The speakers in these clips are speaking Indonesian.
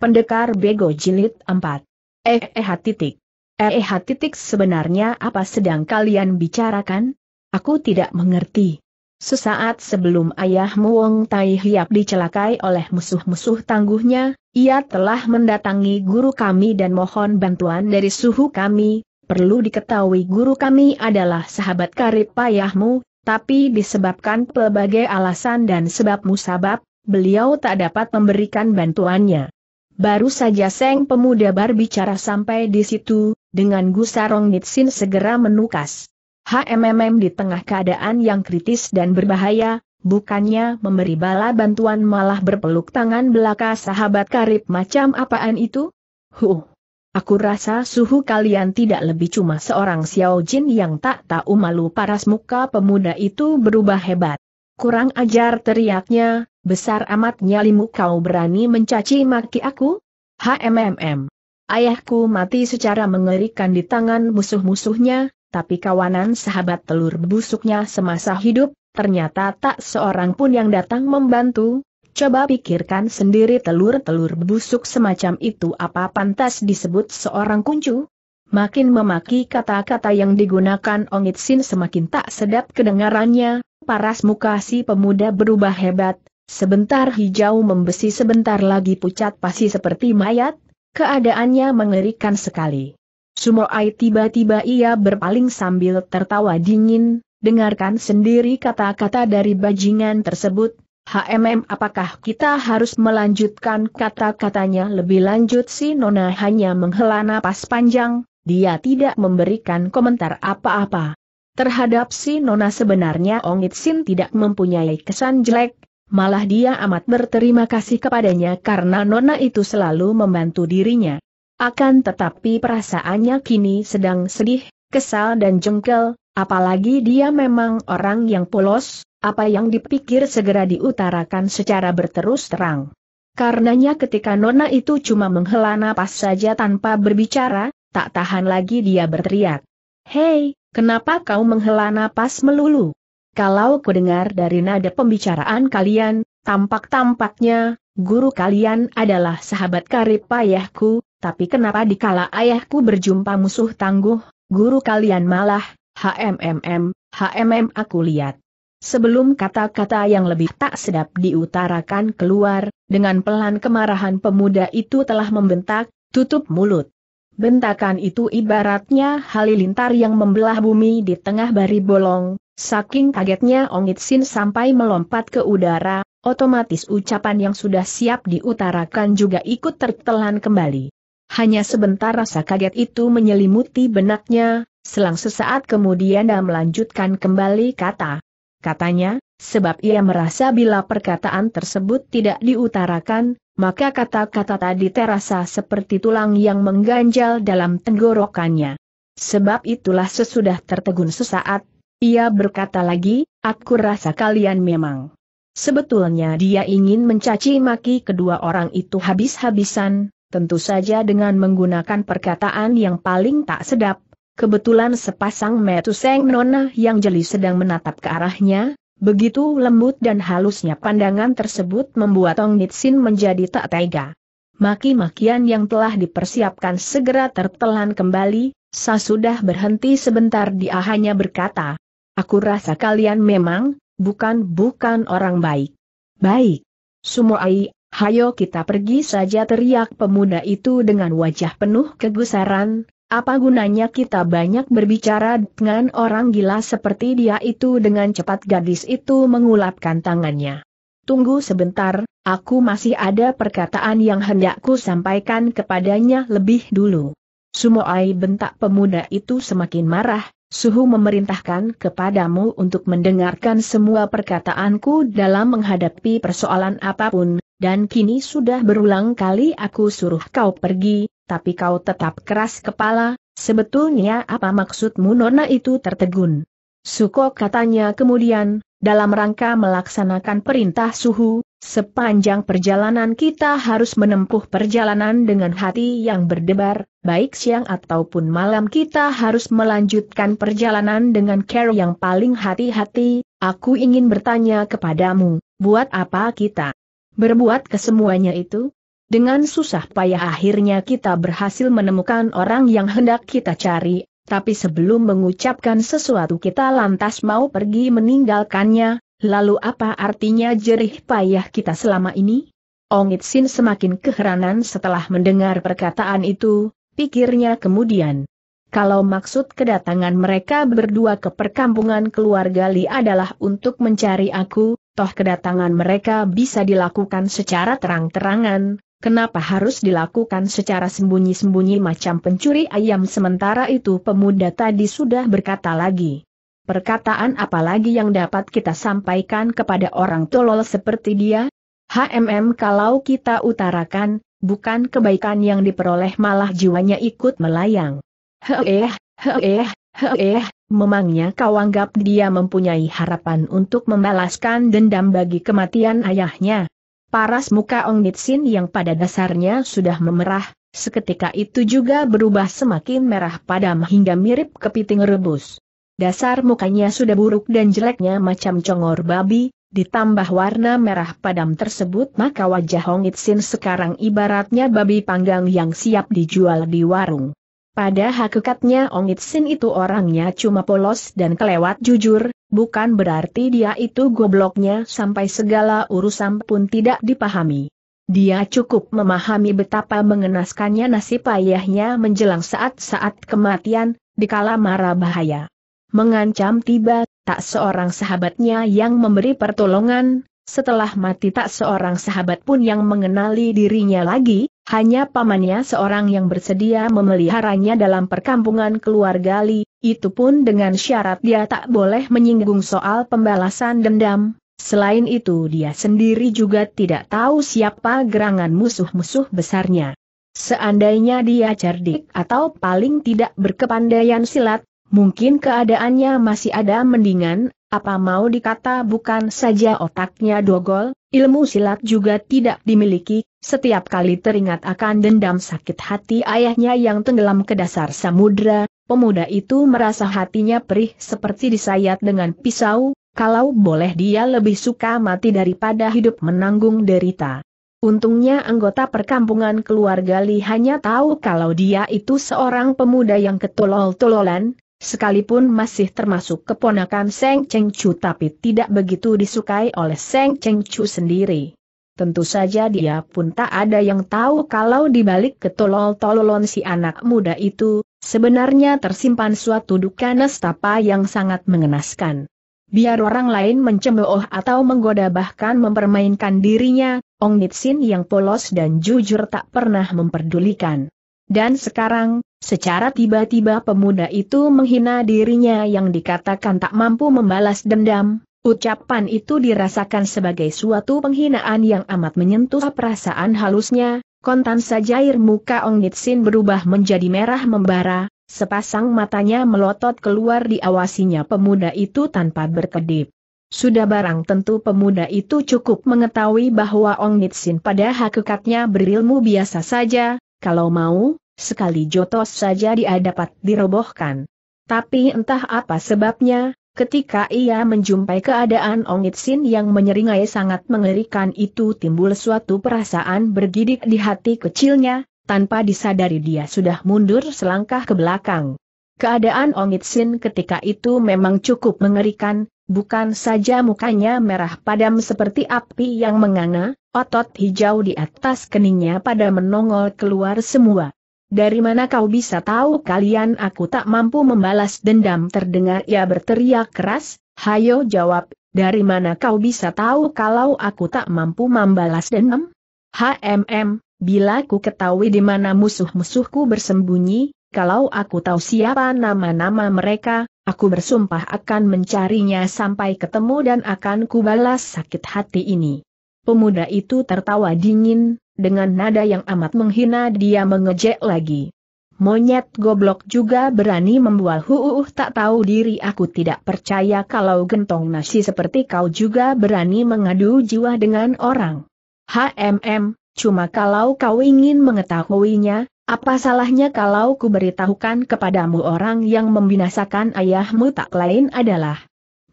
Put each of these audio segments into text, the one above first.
Pendekar Bego Jilid 4. Eh eh titik. Eh eh titik sebenarnya apa sedang kalian bicarakan? Aku tidak mengerti. Sesaat sebelum ayahmu Wong Tai Hiap dicelakai oleh musuh-musuh tangguhnya, ia telah mendatangi guru kami dan mohon bantuan dari suhu kami. Perlu diketahui guru kami adalah sahabat karib ayahmu, tapi disebabkan pelbagai alasan dan sebab musabab, beliau tak dapat memberikan bantuannya. Baru saja Seng pemuda bicara sampai di situ, dengan gusarong Nitsin segera menukas. HMMM di tengah keadaan yang kritis dan berbahaya, bukannya memberi bala bantuan malah berpeluk tangan belaka sahabat karib macam apaan itu? Huh! Aku rasa suhu kalian tidak lebih cuma seorang Xiao Jin yang tak tahu malu paras muka pemuda itu berubah hebat. Kurang ajar teriaknya, Besar amat nyalimu kau berani mencaci maki aku? HMMM. Ayahku mati secara mengerikan di tangan musuh-musuhnya, tapi kawanan sahabat telur busuknya semasa hidup, ternyata tak seorang pun yang datang membantu. Coba pikirkan sendiri telur-telur busuk semacam itu apa pantas disebut seorang kuncu? Makin memaki kata-kata yang digunakan Ongit semakin tak sedap kedengarannya, paras muka si pemuda berubah hebat, Sebentar hijau membesi sebentar lagi pucat pasi seperti mayat, keadaannya mengerikan sekali. Sumoai tiba-tiba ia berpaling sambil tertawa dingin, dengarkan sendiri kata-kata dari bajingan tersebut, HMM apakah kita harus melanjutkan kata-katanya lebih lanjut si Nona hanya menghela napas panjang, dia tidak memberikan komentar apa-apa. Terhadap si Nona sebenarnya Ongit Sin tidak mempunyai kesan jelek, malah dia amat berterima kasih kepadanya karena Nona itu selalu membantu dirinya. Akan tetapi perasaannya kini sedang sedih, kesal dan jengkel, apalagi dia memang orang yang polos, apa yang dipikir segera diutarakan secara berterus terang. Karenanya ketika Nona itu cuma menghela napas saja tanpa berbicara, tak tahan lagi dia berteriak. Hei, kenapa kau menghela napas melulu? Kalau kudengar dari nada pembicaraan kalian, tampak-tampaknya, guru kalian adalah sahabat karib ayahku, tapi kenapa dikala ayahku berjumpa musuh tangguh, guru kalian malah, HMMM, HMM aku lihat. Sebelum kata-kata yang lebih tak sedap diutarakan keluar, dengan pelan kemarahan pemuda itu telah membentak, tutup mulut. Bentakan itu ibaratnya halilintar yang membelah bumi di tengah bari bolong, Saking kagetnya Ong Itsin sampai melompat ke udara, otomatis ucapan yang sudah siap diutarakan juga ikut tertelan kembali. Hanya sebentar rasa kaget itu menyelimuti benaknya, selang sesaat kemudian dia melanjutkan kembali kata. Katanya, sebab ia merasa bila perkataan tersebut tidak diutarakan, maka kata-kata tadi terasa seperti tulang yang mengganjal dalam tenggorokannya. Sebab itulah sesudah tertegun sesaat, ia berkata lagi, aku rasa kalian memang. Sebetulnya dia ingin mencaci maki kedua orang itu habis-habisan, tentu saja dengan menggunakan perkataan yang paling tak sedap. Kebetulan sepasang metuseng nona yang jeli sedang menatap ke arahnya, begitu lembut dan halusnya pandangan tersebut membuat Tong Nitsin menjadi tak tega. Maki-makian yang telah dipersiapkan segera tertelan kembali, sudah berhenti sebentar dia hanya berkata, Aku rasa kalian memang, bukan-bukan orang baik. Baik. Sumoai, hayo kita pergi saja teriak pemuda itu dengan wajah penuh kegusaran, apa gunanya kita banyak berbicara dengan orang gila seperti dia itu dengan cepat gadis itu mengulapkan tangannya. Tunggu sebentar, aku masih ada perkataan yang hendakku sampaikan kepadanya lebih dulu. Sumoai bentak pemuda itu semakin marah, Suhu memerintahkan kepadamu untuk mendengarkan semua perkataanku dalam menghadapi persoalan apapun, dan kini sudah berulang kali aku suruh kau pergi, tapi kau tetap keras kepala, sebetulnya apa maksudmu Nona itu tertegun. Suko katanya kemudian, dalam rangka melaksanakan perintah Suhu, Sepanjang perjalanan kita harus menempuh perjalanan dengan hati yang berdebar, baik siang ataupun malam kita harus melanjutkan perjalanan dengan care yang paling hati-hati, aku ingin bertanya kepadamu, buat apa kita berbuat kesemuanya itu? Dengan susah payah akhirnya kita berhasil menemukan orang yang hendak kita cari, tapi sebelum mengucapkan sesuatu kita lantas mau pergi meninggalkannya, Lalu apa artinya jerih payah kita selama ini? Ongit Sin semakin keheranan setelah mendengar perkataan itu, pikirnya kemudian. Kalau maksud kedatangan mereka berdua ke perkampungan keluarga Li adalah untuk mencari aku, toh kedatangan mereka bisa dilakukan secara terang-terangan, kenapa harus dilakukan secara sembunyi-sembunyi macam pencuri ayam sementara itu pemuda tadi sudah berkata lagi. Perkataan apalagi yang dapat kita sampaikan kepada orang tolol seperti dia? HMM kalau kita utarakan, bukan kebaikan yang diperoleh malah jiwanya ikut melayang. Heeh, heeh, heeh, memangnya kau anggap dia mempunyai harapan untuk membalaskan dendam bagi kematian ayahnya. Paras muka Ong Nitsin yang pada dasarnya sudah memerah, seketika itu juga berubah semakin merah padam hingga mirip kepiting rebus dasar mukanya sudah buruk dan jeleknya macam congor babi, ditambah warna merah padam tersebut maka wajah Hong Itsin sekarang ibaratnya babi panggang yang siap dijual di warung. Pada hakikatnya Ong Itsin itu orangnya cuma polos dan kelewat jujur, bukan berarti dia itu gobloknya sampai segala urusan pun tidak dipahami. Dia cukup memahami betapa mengenaskannya nasib ayahnya menjelang saat-saat kematian, dikala mara bahaya mengancam tiba, tak seorang sahabatnya yang memberi pertolongan, setelah mati tak seorang sahabat pun yang mengenali dirinya lagi, hanya pamannya seorang yang bersedia memeliharanya dalam perkampungan keluarga Li, itu pun dengan syarat dia tak boleh menyinggung soal pembalasan dendam. Selain itu dia sendiri juga tidak tahu siapa gerangan musuh-musuh besarnya. Seandainya dia cerdik atau paling tidak berkepandaian silat, Mungkin keadaannya masih ada mendingan, apa mau dikata bukan saja otaknya dogol, ilmu silat juga tidak dimiliki, setiap kali teringat akan dendam sakit hati ayahnya yang tenggelam ke dasar samudra, pemuda itu merasa hatinya perih seperti disayat dengan pisau, kalau boleh dia lebih suka mati daripada hidup menanggung derita. Untungnya anggota perkampungan keluarga Li hanya tahu kalau dia itu seorang pemuda yang ketolol-tololan, Sekalipun masih termasuk keponakan Seng Cheng Chu tapi tidak begitu disukai oleh Seng Cheng Chu sendiri. Tentu saja dia pun tak ada yang tahu kalau dibalik ketolol-tololon si anak muda itu, sebenarnya tersimpan suatu duka nestapa yang sangat mengenaskan. Biar orang lain mencemooh atau menggoda bahkan mempermainkan dirinya, Ong Nitsin yang polos dan jujur tak pernah memperdulikan. Dan sekarang, secara tiba-tiba pemuda itu menghina dirinya yang dikatakan tak mampu membalas dendam, ucapan itu dirasakan sebagai suatu penghinaan yang amat menyentuh perasaan halusnya, kontan saja air muka Ong Sin berubah menjadi merah membara, sepasang matanya melotot keluar diawasinya pemuda itu tanpa berkedip. Sudah barang tentu pemuda itu cukup mengetahui bahwa Ong Nitsin pada hakikatnya berilmu biasa saja, kalau mau, sekali jotos saja dia dapat dirobohkan. Tapi entah apa sebabnya, ketika ia menjumpai keadaan Ong Itsin yang menyeringai sangat mengerikan itu timbul suatu perasaan bergidik di hati kecilnya, tanpa disadari dia sudah mundur selangkah ke belakang. Keadaan Ong Itsin ketika itu memang cukup mengerikan, Bukan saja mukanya merah padam seperti api yang menganga, otot hijau di atas keningnya pada menongol keluar semua. Dari mana kau bisa tahu kalian aku tak mampu membalas dendam terdengar ia berteriak keras, hayo jawab, dari mana kau bisa tahu kalau aku tak mampu membalas dendam? HMM, bila ku ketahui di mana musuh-musuhku bersembunyi, kalau aku tahu siapa nama-nama mereka, aku bersumpah akan mencarinya sampai ketemu dan akan kubalas sakit hati ini. Pemuda itu tertawa dingin, dengan nada yang amat menghina dia mengejek lagi. Monyet goblok juga berani membual huuh tak tahu diri aku tidak percaya kalau gentong nasi seperti kau juga berani mengadu jiwa dengan orang. HMM, cuma kalau kau ingin mengetahuinya, apa salahnya kalau ku beritahukan kepadamu orang yang membinasakan ayahmu tak lain adalah?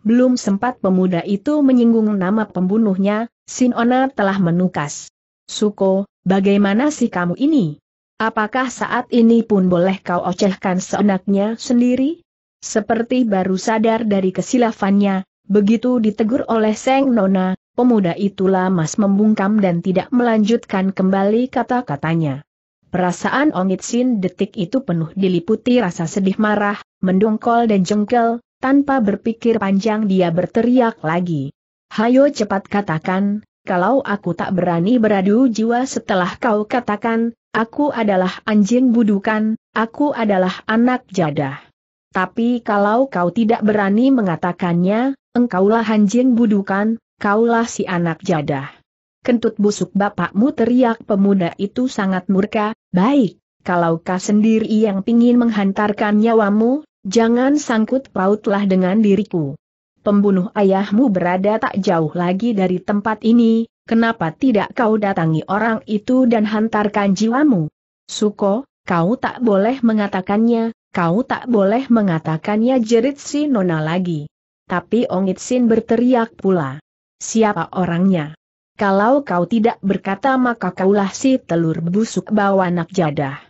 Belum sempat pemuda itu menyinggung nama pembunuhnya, Sinona telah menukas. Suko, bagaimana sih kamu ini? Apakah saat ini pun boleh kau ocehkan seenaknya sendiri? Seperti baru sadar dari kesilafannya, begitu ditegur oleh Seng Nona, pemuda itulah mas membungkam dan tidak melanjutkan kembali kata-katanya. Perasaan Sin detik itu penuh diliputi rasa sedih marah, mendongkol dan jengkel, tanpa berpikir panjang dia berteriak lagi. Hayo cepat katakan, kalau aku tak berani beradu jiwa setelah kau katakan, aku adalah anjing budukan, aku adalah anak jadah. Tapi kalau kau tidak berani mengatakannya, engkaulah anjing budukan, kaulah si anak jadah. Kentut busuk bapakmu teriak pemuda itu sangat murka, Baik, kalau kau sendiri yang pingin menghantarkan nyawamu, jangan sangkut pautlah dengan diriku. Pembunuh ayahmu berada tak jauh lagi dari tempat ini, kenapa tidak kau datangi orang itu dan hantarkan jiwamu? Suko, kau tak boleh mengatakannya, kau tak boleh mengatakannya jerit si Nona lagi. Tapi Ongit Sin berteriak pula. Siapa orangnya? Kalau kau tidak berkata maka kaulah si telur busuk bawa anak jadah.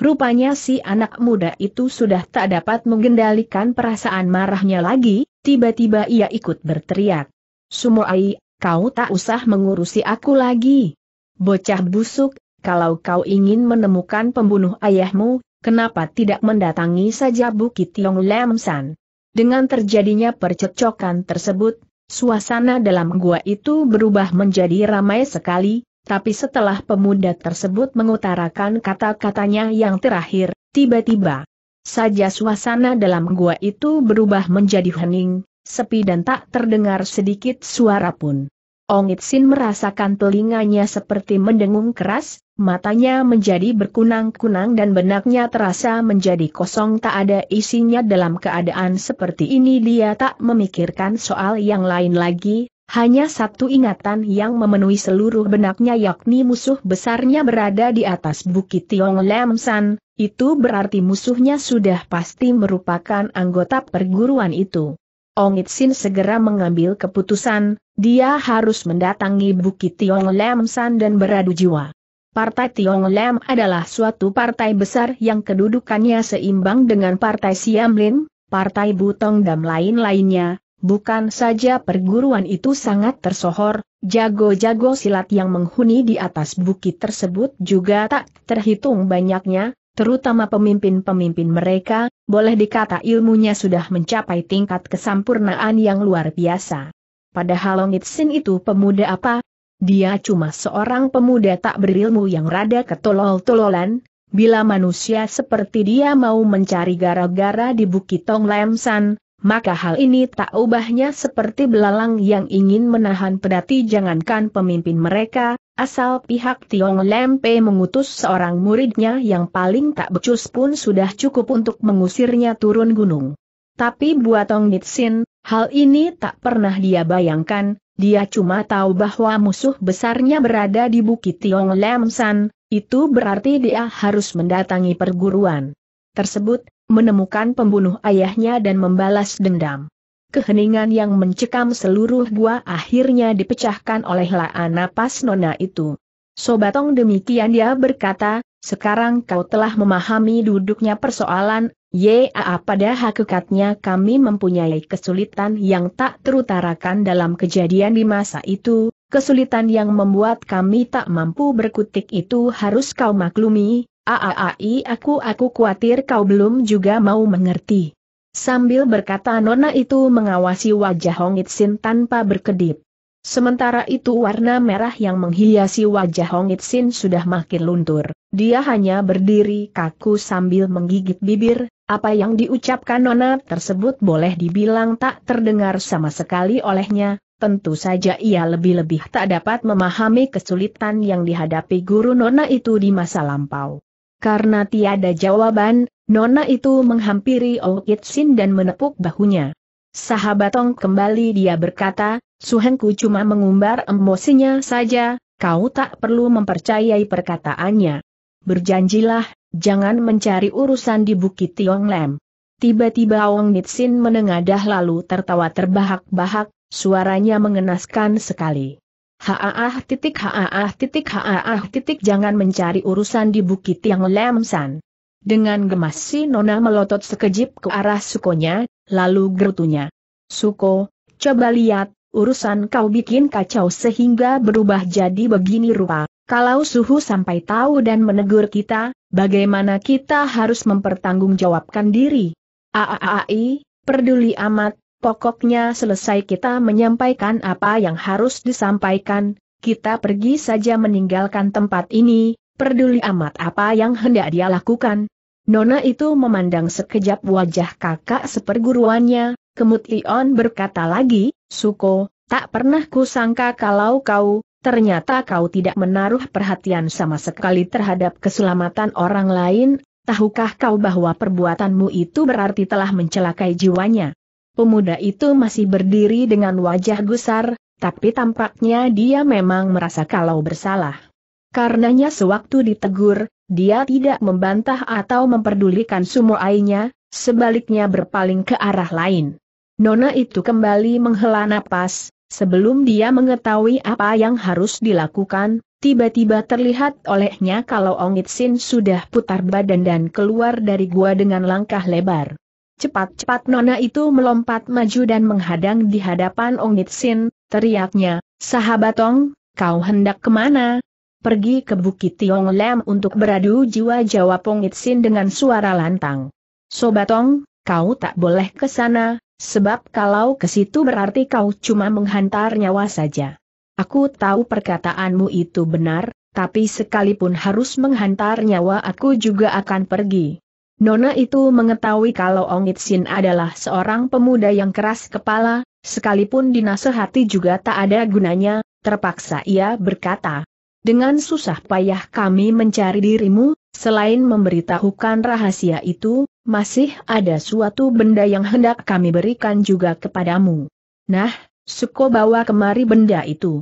Rupanya si anak muda itu sudah tak dapat mengendalikan perasaan marahnya lagi, tiba-tiba ia ikut berteriak. Sumoai, kau tak usah mengurusi aku lagi. Bocah busuk, kalau kau ingin menemukan pembunuh ayahmu, kenapa tidak mendatangi saja Bukit Yong Lemsan? Dengan terjadinya percecokan tersebut, Suasana dalam gua itu berubah menjadi ramai sekali, tapi setelah pemuda tersebut mengutarakan kata-katanya yang terakhir, tiba-tiba saja suasana dalam gua itu berubah menjadi hening, sepi dan tak terdengar sedikit suara pun. Ongit Sin merasakan telinganya seperti mendengung keras, matanya menjadi berkunang-kunang dan benaknya terasa menjadi kosong tak ada isinya dalam keadaan seperti ini dia tak memikirkan soal yang lain lagi, hanya satu ingatan yang memenuhi seluruh benaknya yakni musuh besarnya berada di atas bukit Tiong Lam San, itu berarti musuhnya sudah pasti merupakan anggota perguruan itu. Ong Itsin segera mengambil keputusan, dia harus mendatangi Bukit Tiong Lam San dan beradu jiwa. Partai Tiong Lam adalah suatu partai besar yang kedudukannya seimbang dengan Partai Siam Lin, Partai Butong dan lain-lainnya. Bukan saja perguruan itu sangat tersohor, jago-jago silat yang menghuni di atas bukit tersebut juga tak terhitung banyaknya, terutama pemimpin-pemimpin mereka, boleh dikata ilmunya sudah mencapai tingkat kesampurnaan yang luar biasa. Padahal Longit Sin itu pemuda apa? Dia cuma seorang pemuda tak berilmu yang rada ketolol-tololan, bila manusia seperti dia mau mencari gara-gara di Bukit Tong Lemsan, maka hal ini tak ubahnya seperti belalang yang ingin menahan pedati jangankan pemimpin mereka, Asal pihak Tiong Lempe mengutus seorang muridnya yang paling tak becus pun sudah cukup untuk mengusirnya turun gunung. Tapi buat Tong Nitsin, hal ini tak pernah dia bayangkan, dia cuma tahu bahwa musuh besarnya berada di Bukit Tiong Lemsan, itu berarti dia harus mendatangi perguruan tersebut, menemukan pembunuh ayahnya dan membalas dendam. Keheningan yang mencekam seluruh gua akhirnya dipecahkan oleh laan napas nona itu. Sobatong demikian dia berkata, sekarang kau telah memahami duduknya persoalan, ya pada hakikatnya kami mempunyai kesulitan yang tak terutarakan dalam kejadian di masa itu, kesulitan yang membuat kami tak mampu berkutik itu harus kau maklumi, aaai aku aku khawatir kau belum juga mau mengerti. Sambil berkata nona itu mengawasi wajah Hong Itsin tanpa berkedip. Sementara itu warna merah yang menghiasi wajah Hong Itsin sudah makin luntur. Dia hanya berdiri kaku sambil menggigit bibir, apa yang diucapkan nona tersebut boleh dibilang tak terdengar sama sekali olehnya, Tentu saja ia lebih-lebih tak dapat memahami kesulitan yang dihadapi guru Nona itu di masa lampau. Karena tiada jawaban, Nona itu menghampiri Okitsin dan menepuk bahunya. Sahabatong kembali dia berkata, "Suhengku cuma mengumbar emosinya saja, kau tak perlu mempercayai perkataannya. Berjanjilah, jangan mencari urusan di Bukit Tiong Lem. Tiba-tiba Ong Nitsin menengadah lalu tertawa terbahak-bahak, suaranya mengenaskan sekali. Haaah titik haaah titik haaah titik jangan mencari urusan di Bukit Tiong Lem San. Dengan gemas si Nona melotot sekejip ke arah sukonya, lalu gerutunya. Suko, coba lihat, urusan kau bikin kacau sehingga berubah jadi begini rupa. Kalau suhu sampai tahu dan menegur kita, bagaimana kita harus mempertanggungjawabkan diri? Aaai, peduli amat, pokoknya selesai kita menyampaikan apa yang harus disampaikan, kita pergi saja meninggalkan tempat ini, peduli amat apa yang hendak dia lakukan. Nona itu memandang sekejap wajah kakak seperguruannya, kemudian berkata lagi, Suko, tak pernah kusangka kalau kau, ternyata kau tidak menaruh perhatian sama sekali terhadap keselamatan orang lain, tahukah kau bahwa perbuatanmu itu berarti telah mencelakai jiwanya? Pemuda itu masih berdiri dengan wajah gusar, tapi tampaknya dia memang merasa kalau bersalah. Karenanya sewaktu ditegur, dia tidak membantah atau memperdulikan sumo sumoainya, sebaliknya berpaling ke arah lain. Nona itu kembali menghela napas, sebelum dia mengetahui apa yang harus dilakukan, tiba-tiba terlihat olehnya kalau Ongit Sin sudah putar badan dan keluar dari gua dengan langkah lebar. Cepat-cepat Nona itu melompat maju dan menghadang di hadapan Ongit Sin, teriaknya, sahabat Ong, kau hendak kemana? pergi ke Bukit Tiong Lem untuk beradu jiwa jawab Pong Itsin dengan suara lantang. Sobatong, kau tak boleh ke sana, sebab kalau ke situ berarti kau cuma menghantar nyawa saja. Aku tahu perkataanmu itu benar, tapi sekalipun harus menghantar nyawa aku juga akan pergi. Nona itu mengetahui kalau Ong Itsin adalah seorang pemuda yang keras kepala, sekalipun dinasehati juga tak ada gunanya, terpaksa ia berkata, dengan susah payah kami mencari dirimu, selain memberitahukan rahasia itu, masih ada suatu benda yang hendak kami berikan juga kepadamu. Nah, Suko bawa kemari benda itu.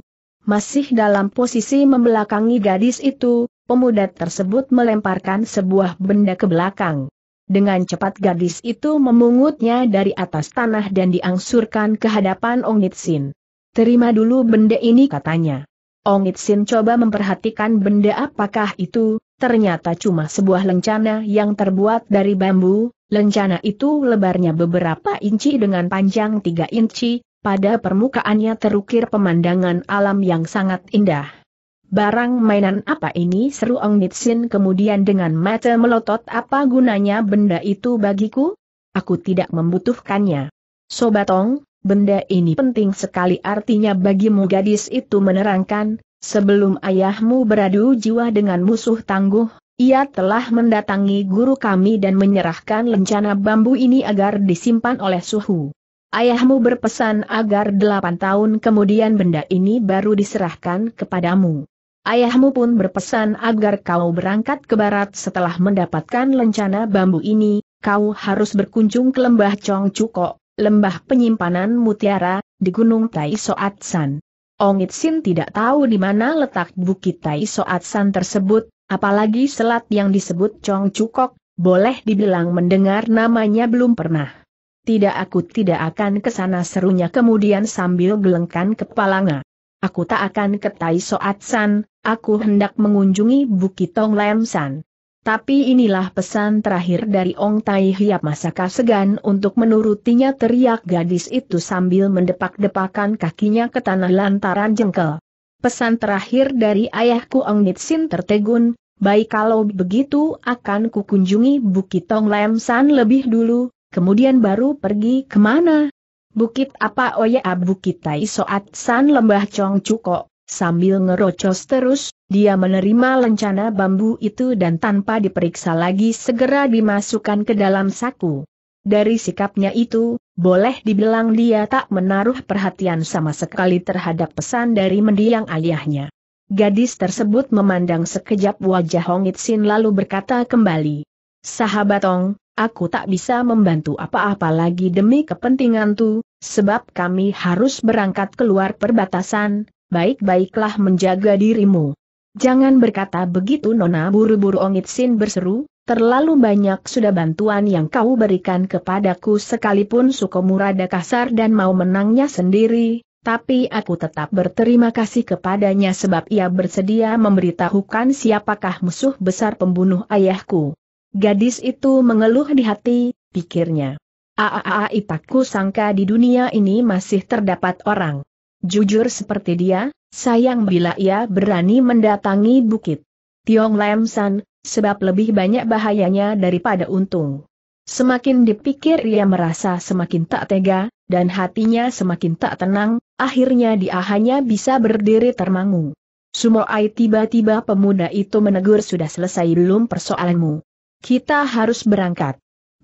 Masih dalam posisi membelakangi gadis itu, pemuda tersebut melemparkan sebuah benda ke belakang. Dengan cepat gadis itu memungutnya dari atas tanah dan diangsurkan ke hadapan Ongitsin. Terima dulu benda ini katanya. Ong Itsin coba memperhatikan benda apakah itu, ternyata cuma sebuah lencana yang terbuat dari bambu, lencana itu lebarnya beberapa inci dengan panjang 3 inci, pada permukaannya terukir pemandangan alam yang sangat indah. Barang mainan apa ini seru Ong Nitsin kemudian dengan mata melotot apa gunanya benda itu bagiku? Aku tidak membutuhkannya. Sobat Ong, benda ini penting sekali artinya bagimu gadis itu menerangkan, sebelum ayahmu beradu jiwa dengan musuh tangguh, ia telah mendatangi guru kami dan menyerahkan lencana bambu ini agar disimpan oleh suhu. Ayahmu berpesan agar delapan tahun kemudian benda ini baru diserahkan kepadamu. Ayahmu pun berpesan agar kau berangkat ke barat setelah mendapatkan lencana bambu ini, kau harus berkunjung ke lembah Chong lembah penyimpanan mutiara, di Gunung Tai San. Ongit Sin tidak tahu di mana letak bukit Tai San tersebut, apalagi selat yang disebut Chong Cukok, boleh dibilang mendengar namanya belum pernah. Tidak aku tidak akan ke sana serunya kemudian sambil gelengkan kepalanya. Aku tak akan ke Tai San, aku hendak mengunjungi Bukit Tong San. Tapi inilah pesan terakhir dari Ong Tai Hiap Masaka segan untuk menurutinya teriak gadis itu sambil mendepak-depakan kakinya ke tanah lantaran jengkel. Pesan terakhir dari ayahku Ong Nitsin tertegun, baik kalau begitu akan kukunjungi Bukit Tong Lem San lebih dulu, kemudian baru pergi kemana? Bukit apa Oya ah, Bukit Tai Soat San Lembah Chong Cukok? Sambil ngerocos terus, dia menerima lencana bambu itu dan tanpa diperiksa lagi segera dimasukkan ke dalam saku. Dari sikapnya itu, boleh dibilang dia tak menaruh perhatian sama sekali terhadap pesan dari mendiang ayahnya. Gadis tersebut memandang sekejap wajah Hong Itsin lalu berkata kembali, Sahabat Hong, aku tak bisa membantu apa-apa lagi demi kepentingan tu, sebab kami harus berangkat keluar perbatasan, baik-baiklah menjaga dirimu. Jangan berkata begitu Nona buru-buru Ongit Sin berseru, terlalu banyak sudah bantuan yang kau berikan kepadaku sekalipun Sukomurada kasar dan mau menangnya sendiri, tapi aku tetap berterima kasih kepadanya sebab ia bersedia memberitahukan siapakah musuh besar pembunuh ayahku. Gadis itu mengeluh di hati, pikirnya. Aaaa ipakku sangka di dunia ini masih terdapat orang Jujur seperti dia, sayang bila ia berani mendatangi bukit Tiong Lam San, sebab lebih banyak bahayanya daripada untung. Semakin dipikir ia merasa semakin tak tega, dan hatinya semakin tak tenang, akhirnya dia hanya bisa berdiri termangu. Sumoai tiba-tiba pemuda itu menegur sudah selesai belum persoalanmu. Kita harus berangkat.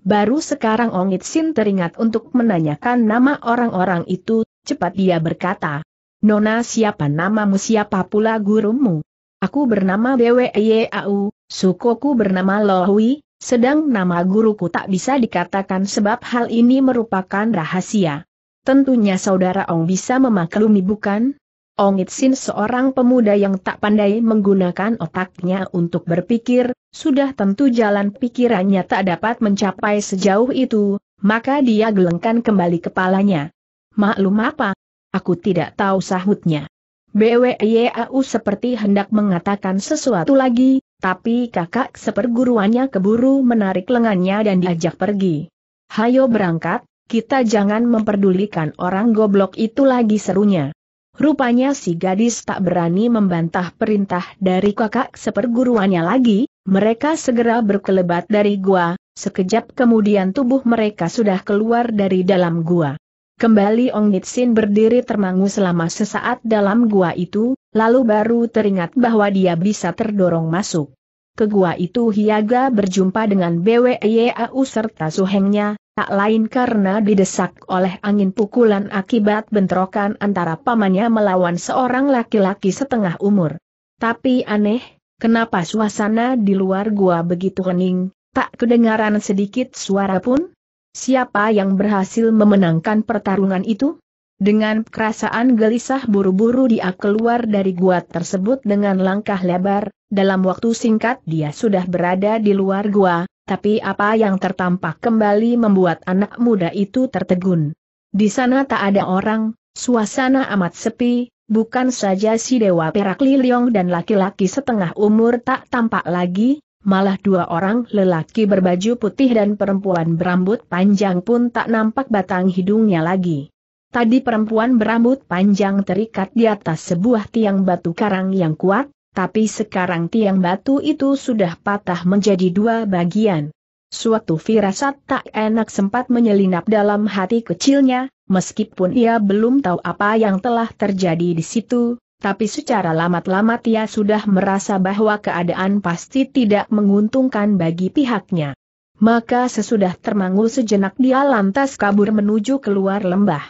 Baru sekarang Ongit Sin teringat untuk menanyakan nama orang-orang itu Cepat dia berkata, Nona siapa namamu siapa pula gurumu? Aku bernama BWYAU, sukuku bernama Lohui, sedang nama guruku tak bisa dikatakan sebab hal ini merupakan rahasia. Tentunya saudara Ong bisa memaklumi bukan? Ong Itsin seorang pemuda yang tak pandai menggunakan otaknya untuk berpikir, sudah tentu jalan pikirannya tak dapat mencapai sejauh itu, maka dia gelengkan kembali kepalanya. Maklum apa? Aku tidak tahu sahutnya. BWYAU seperti hendak mengatakan sesuatu lagi, tapi kakak seperguruannya keburu menarik lengannya dan diajak pergi. Hayo berangkat, kita jangan memperdulikan orang goblok itu lagi serunya. Rupanya si gadis tak berani membantah perintah dari kakak seperguruannya lagi, mereka segera berkelebat dari gua, sekejap kemudian tubuh mereka sudah keluar dari dalam gua. Kembali Ong Nitsin berdiri termangu selama sesaat dalam gua itu, lalu baru teringat bahwa dia bisa terdorong masuk. Ke gua itu Hiaga berjumpa dengan BWYAU serta suhengnya, tak lain karena didesak oleh angin pukulan akibat bentrokan antara pamannya melawan seorang laki-laki setengah umur. Tapi aneh, kenapa suasana di luar gua begitu hening, tak kedengaran sedikit suara pun? Siapa yang berhasil memenangkan pertarungan itu? Dengan perasaan gelisah buru-buru dia keluar dari gua tersebut dengan langkah lebar, dalam waktu singkat dia sudah berada di luar gua, tapi apa yang tertampak kembali membuat anak muda itu tertegun. Di sana tak ada orang, suasana amat sepi, bukan saja si Dewa Perak Liliong dan laki-laki setengah umur tak tampak lagi, malah dua orang lelaki berbaju putih dan perempuan berambut panjang pun tak nampak batang hidungnya lagi. Tadi perempuan berambut panjang terikat di atas sebuah tiang batu karang yang kuat, tapi sekarang tiang batu itu sudah patah menjadi dua bagian. Suatu firasat tak enak sempat menyelinap dalam hati kecilnya, meskipun ia belum tahu apa yang telah terjadi di situ, tapi secara lamat-lamat ia sudah merasa bahwa keadaan pasti tidak menguntungkan bagi pihaknya. Maka sesudah termangu sejenak dia lantas kabur menuju keluar lembah.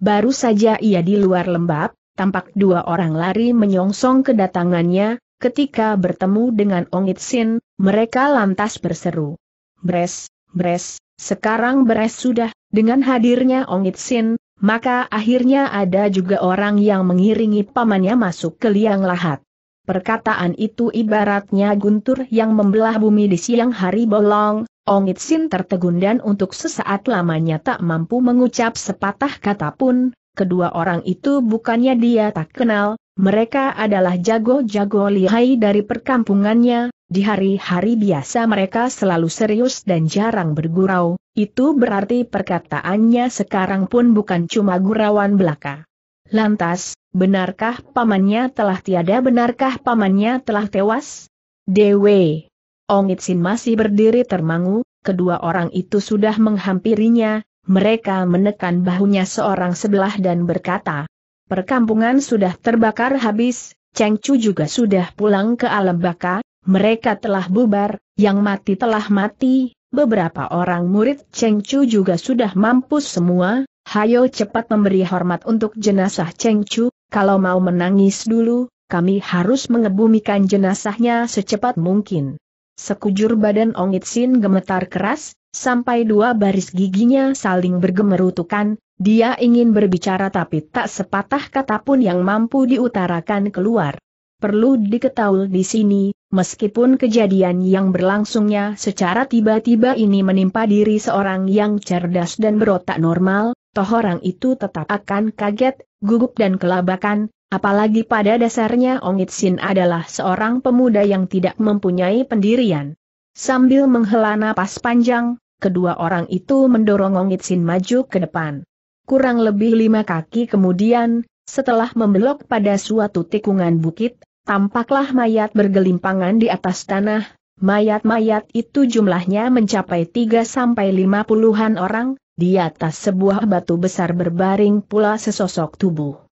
Baru saja ia di luar lembab, tampak dua orang lari menyongsong kedatangannya, ketika bertemu dengan Ong Sin, mereka lantas berseru. Bres, Bres, sekarang bres sudah, dengan hadirnya Ong Sin. Maka akhirnya ada juga orang yang mengiringi pamannya masuk ke liang lahat. Perkataan itu ibaratnya guntur yang membelah bumi di siang hari bolong, Ongit Sin tertegun dan untuk sesaat lamanya tak mampu mengucap sepatah kata pun, kedua orang itu bukannya dia tak kenal, mereka adalah jago-jago lihai dari perkampungannya, di hari-hari biasa mereka selalu serius dan jarang bergurau, itu berarti perkataannya sekarang pun bukan cuma gurauan belaka. Lantas, benarkah pamannya telah tiada benarkah pamannya telah tewas? Dewe. Ongitsin masih berdiri termangu, kedua orang itu sudah menghampirinya, mereka menekan bahunya seorang sebelah dan berkata, Perkampungan sudah terbakar habis, Cheng Chu juga sudah pulang ke alam baka, mereka telah bubar, yang mati telah mati, beberapa orang murid Cheng Chu juga sudah mampus semua, hayo cepat memberi hormat untuk jenazah Cheng Chu, kalau mau menangis dulu, kami harus mengebumikan jenazahnya secepat mungkin. Sekujur badan Ongit Sin gemetar keras, sampai dua baris giginya saling bergemerutukan, dia ingin berbicara tapi tak sepatah kata pun yang mampu diutarakan keluar. Perlu diketahui di sini, meskipun kejadian yang berlangsungnya secara tiba-tiba ini menimpa diri seorang yang cerdas dan berotak normal, toh orang itu tetap akan kaget, gugup dan kelabakan, apalagi pada dasarnya Ong Itsin adalah seorang pemuda yang tidak mempunyai pendirian. Sambil menghela napas panjang, kedua orang itu mendorong Ong Itsin maju ke depan. Kurang lebih lima kaki kemudian, setelah membelok pada suatu tikungan bukit, tampaklah mayat bergelimpangan di atas tanah, mayat-mayat itu jumlahnya mencapai 3 lima puluhan orang, di atas sebuah batu besar berbaring pula sesosok tubuh.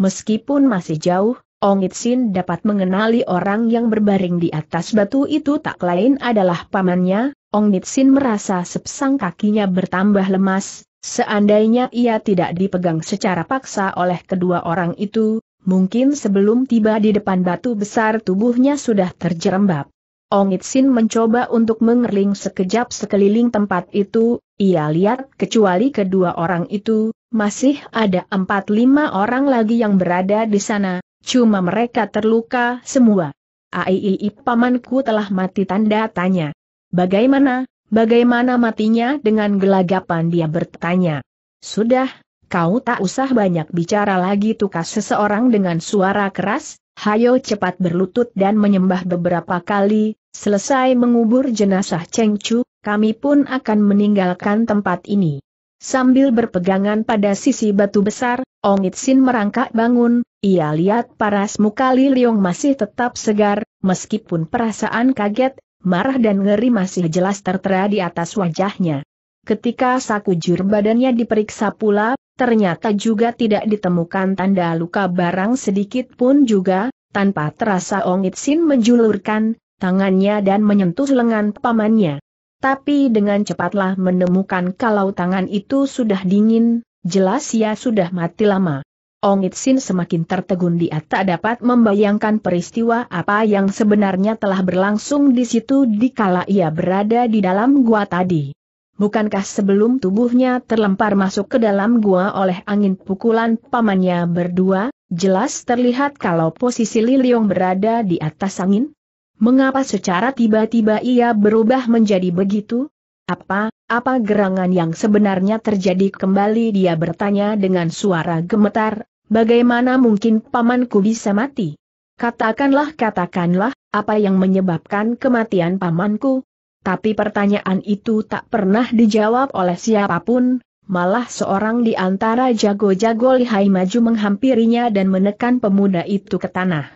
Meskipun masih jauh, Ong Itsin dapat mengenali orang yang berbaring di atas batu itu tak lain adalah pamannya, Ong Nitsin merasa sepsang kakinya bertambah lemas, seandainya ia tidak dipegang secara paksa oleh kedua orang itu, mungkin sebelum tiba di depan batu besar tubuhnya sudah terjerembab. Ong Nitsin mencoba untuk mengerling sekejap sekeliling tempat itu, ia lihat kecuali kedua orang itu, masih ada empat lima orang lagi yang berada di sana, cuma mereka terluka semua. Aiii pamanku telah mati tanda tanya. Bagaimana, bagaimana matinya dengan gelagapan dia bertanya. Sudah, kau tak usah banyak bicara lagi tukas seseorang dengan suara keras, hayo cepat berlutut dan menyembah beberapa kali, selesai mengubur jenazah Cheng Chu, kami pun akan meninggalkan tempat ini. Sambil berpegangan pada sisi batu besar, Ong Itsin merangkak bangun, ia lihat paras muka Li masih tetap segar, meskipun perasaan kaget, marah dan ngeri masih jelas tertera di atas wajahnya. Ketika sakujur badannya diperiksa pula, ternyata juga tidak ditemukan tanda luka barang sedikit pun juga, tanpa terasa Ong Itsin menjulurkan tangannya dan menyentuh lengan pamannya. Tapi dengan cepatlah menemukan kalau tangan itu sudah dingin, jelas ia sudah mati lama. Ong Itsin semakin tertegun dia tak dapat membayangkan peristiwa apa yang sebenarnya telah berlangsung di situ di kala ia berada di dalam gua tadi. Bukankah sebelum tubuhnya terlempar masuk ke dalam gua oleh angin pukulan pamannya berdua, jelas terlihat kalau posisi Liliong berada di atas angin? Mengapa secara tiba-tiba ia berubah menjadi begitu? Apa, apa gerangan yang sebenarnya terjadi kembali dia bertanya dengan suara gemetar, Bagaimana mungkin pamanku bisa mati? Katakanlah katakanlah, apa yang menyebabkan kematian pamanku? Tapi pertanyaan itu tak pernah dijawab oleh siapapun, malah seorang di antara jago-jago lihai maju menghampirinya dan menekan pemuda itu ke tanah.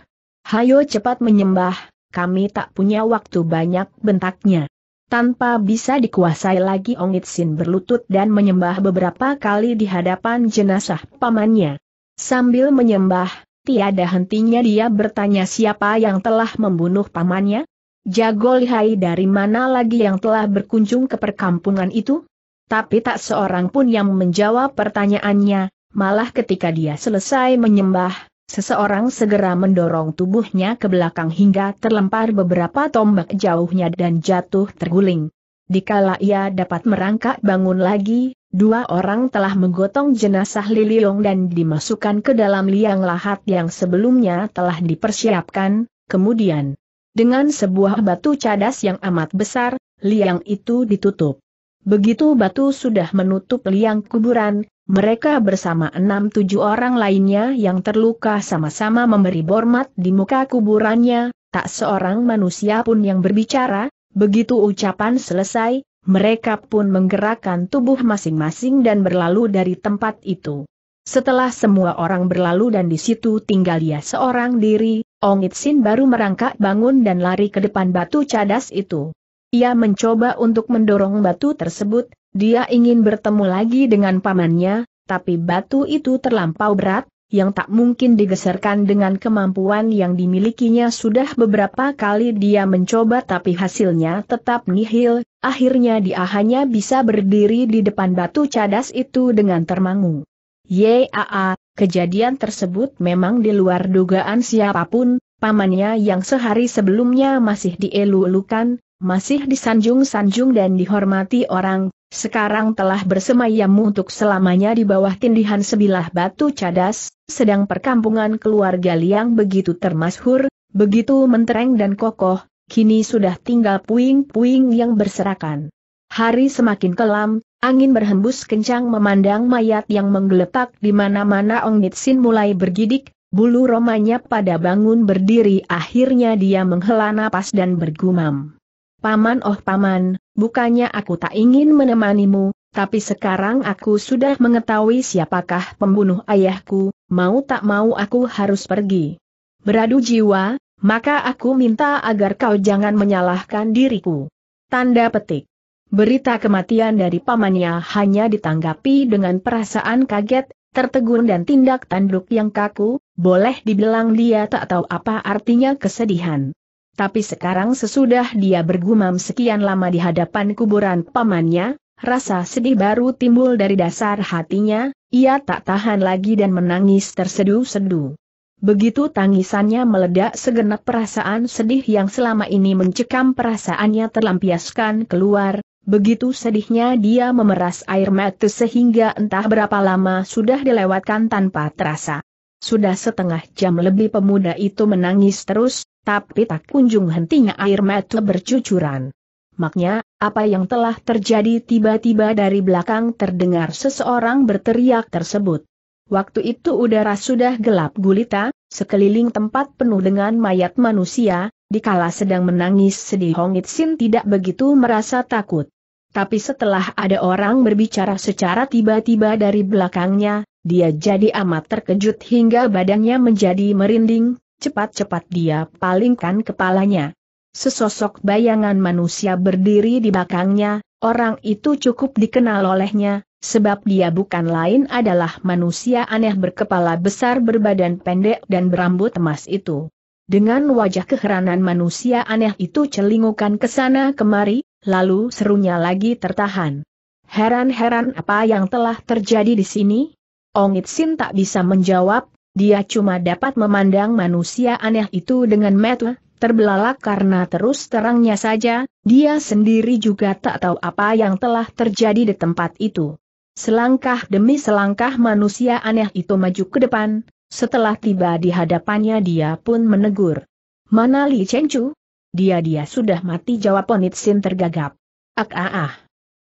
Hayo cepat menyembah, kami tak punya waktu banyak bentaknya. Tanpa bisa dikuasai lagi Ongit Sin berlutut dan menyembah beberapa kali di hadapan jenazah pamannya. Sambil menyembah, tiada hentinya dia bertanya siapa yang telah membunuh pamannya? Jago lihai dari mana lagi yang telah berkunjung ke perkampungan itu? Tapi tak seorang pun yang menjawab pertanyaannya, malah ketika dia selesai menyembah, seseorang segera mendorong tubuhnya ke belakang hingga terlempar beberapa tombak jauhnya dan jatuh terguling dikala ia dapat merangkak bangun lagi, dua orang telah menggotong jenazah Liliong dan dimasukkan ke dalam liang lahat yang sebelumnya telah dipersiapkan, kemudian, dengan sebuah batu cadas yang amat besar, liang itu ditutup. Begitu batu sudah menutup liang kuburan, mereka bersama enam tujuh orang lainnya yang terluka sama-sama memberi hormat di muka kuburannya, tak seorang manusia pun yang berbicara, Begitu ucapan selesai, mereka pun menggerakkan tubuh masing-masing dan berlalu dari tempat itu. Setelah semua orang berlalu dan di situ tinggal dia seorang diri, Ong Itsin baru merangkak bangun dan lari ke depan batu cadas itu. Ia mencoba untuk mendorong batu tersebut, dia ingin bertemu lagi dengan pamannya, tapi batu itu terlampau berat, yang tak mungkin digeserkan dengan kemampuan yang dimilikinya sudah beberapa kali dia mencoba tapi hasilnya tetap nihil, akhirnya dia hanya bisa berdiri di depan batu cadas itu dengan termangu. Yaa, kejadian tersebut memang di luar dugaan siapapun, pamannya yang sehari sebelumnya masih dielulukan, masih disanjung-sanjung dan dihormati orang, sekarang telah bersemayam untuk selamanya di bawah tindihan sebilah batu cadas, sedang perkampungan keluarga Liang begitu termasyhur, begitu mentereng dan kokoh, kini sudah tinggal puing-puing yang berserakan. Hari semakin kelam, angin berhembus kencang memandang mayat yang menggeletak di mana-mana Ong Nitsin mulai bergidik, bulu romanya pada bangun berdiri akhirnya dia menghela napas dan bergumam. Paman oh paman, bukannya aku tak ingin menemanimu, tapi sekarang aku sudah mengetahui siapakah pembunuh ayahku, mau tak mau aku harus pergi. Beradu jiwa, maka aku minta agar kau jangan menyalahkan diriku. Tanda petik. Berita kematian dari pamannya hanya ditanggapi dengan perasaan kaget, tertegun dan tindak tanduk yang kaku, boleh dibilang dia tak tahu apa artinya kesedihan. Tapi sekarang sesudah dia bergumam sekian lama di hadapan kuburan pamannya, Rasa sedih baru timbul dari dasar hatinya, ia tak tahan lagi dan menangis tersedu-sedu. Begitu tangisannya meledak segenap perasaan sedih yang selama ini mencekam perasaannya terlampiaskan keluar, begitu sedihnya dia memeras air mata sehingga entah berapa lama sudah dilewatkan tanpa terasa. Sudah setengah jam lebih pemuda itu menangis terus, tapi tak kunjung hentinya air mata bercucuran. Maknya, apa yang telah terjadi tiba-tiba dari belakang terdengar seseorang berteriak tersebut. Waktu itu udara sudah gelap gulita, sekeliling tempat penuh dengan mayat manusia, dikala sedang menangis sedih Hong Itsin tidak begitu merasa takut. Tapi setelah ada orang berbicara secara tiba-tiba dari belakangnya, dia jadi amat terkejut hingga badannya menjadi merinding, cepat-cepat dia palingkan kepalanya. Sesosok bayangan manusia berdiri di belakangnya, orang itu cukup dikenal olehnya, sebab dia bukan lain adalah manusia aneh berkepala besar berbadan pendek dan berambut emas itu. Dengan wajah keheranan manusia aneh itu celingukan ke sana kemari, lalu serunya lagi tertahan. Heran-heran apa yang telah terjadi di sini? Ongit Sin tak bisa menjawab, dia cuma dapat memandang manusia aneh itu dengan mata Terbelalak karena terus terangnya saja, dia sendiri juga tak tahu apa yang telah terjadi di tempat itu. Selangkah demi selangkah manusia aneh itu maju ke depan, setelah tiba di hadapannya dia pun menegur. Mana Li Dia-dia sudah mati jawab Onitsin tergagap. Ak ah ah.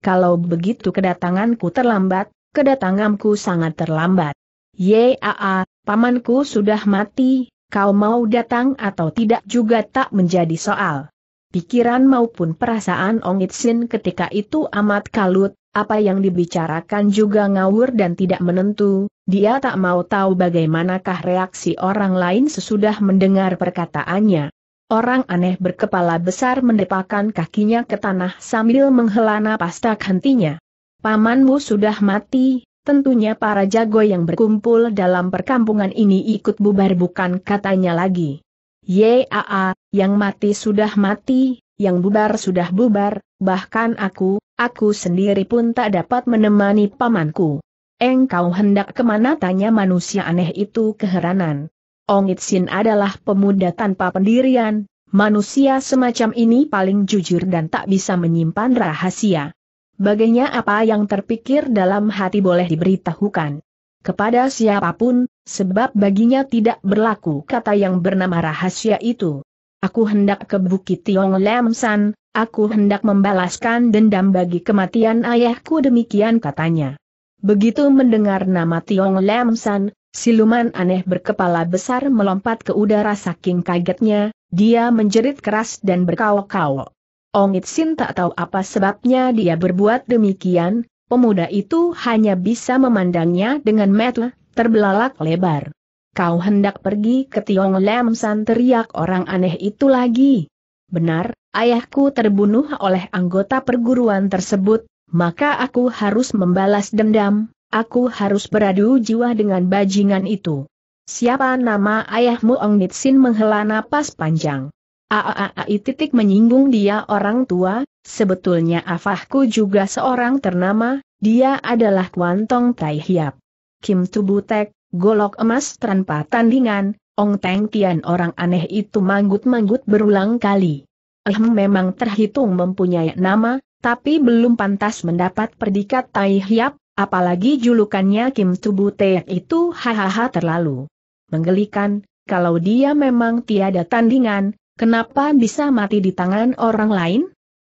Kalau begitu kedatanganku terlambat, kedatanganku sangat terlambat. -a. Ah, ah. pamanku sudah mati, kau mau datang atau tidak juga tak menjadi soal. Pikiran maupun perasaan Ong Itsin ketika itu amat kalut, apa yang dibicarakan juga ngawur dan tidak menentu, dia tak mau tahu bagaimanakah reaksi orang lain sesudah mendengar perkataannya. Orang aneh berkepala besar mendepakan kakinya ke tanah sambil menghela napas tak hentinya. Pamanmu sudah mati, tentunya para jago yang berkumpul dalam perkampungan ini ikut bubar bukan katanya lagi. Yaa, yang mati sudah mati, yang bubar sudah bubar, bahkan aku, aku sendiri pun tak dapat menemani pamanku. Engkau hendak kemana tanya manusia aneh itu keheranan. Ong Itsin adalah pemuda tanpa pendirian, manusia semacam ini paling jujur dan tak bisa menyimpan rahasia. Baginya apa yang terpikir dalam hati boleh diberitahukan. Kepada siapapun, sebab baginya tidak berlaku kata yang bernama rahasia itu. Aku hendak ke Bukit Tiong Lam San, aku hendak membalaskan dendam bagi kematian ayahku demikian katanya. Begitu mendengar nama Tiong Lam San, siluman aneh berkepala besar melompat ke udara saking kagetnya, dia menjerit keras dan berkawok-kawok. Ongit Sin tak tahu apa sebabnya dia berbuat demikian, pemuda itu hanya bisa memandangnya dengan mata terbelalak lebar. Kau hendak pergi ke Tiong Lam San teriak orang aneh itu lagi. Benar, ayahku terbunuh oleh anggota perguruan tersebut, maka aku harus membalas dendam, aku harus beradu jiwa dengan bajingan itu. Siapa nama ayahmu Ong Nitsin menghela napas panjang. Aaai titik menyinggung dia orang tua, sebetulnya afahku juga seorang ternama, dia adalah Kwantong Tai Hiap. Kim Tubutek, golok emas tanpa tandingan, Ong Teng Tian orang aneh itu manggut-manggut berulang kali. Ehm memang terhitung mempunyai nama, tapi belum pantas mendapat predikat Tai Hiap, apalagi julukannya Kim Tubutek itu hahaha terlalu. Menggelikan, kalau dia memang tiada tandingan, Kenapa bisa mati di tangan orang lain?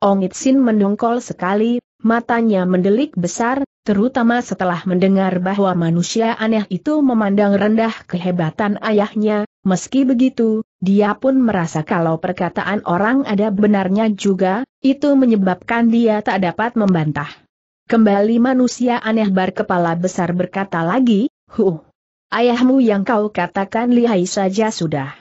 Ong Itsin mendongkol sekali, matanya mendelik besar, terutama setelah mendengar bahwa manusia aneh itu memandang rendah kehebatan ayahnya, meski begitu, dia pun merasa kalau perkataan orang ada benarnya juga, itu menyebabkan dia tak dapat membantah. Kembali manusia aneh bar kepala besar berkata lagi, Huh, ayahmu yang kau katakan lihai saja sudah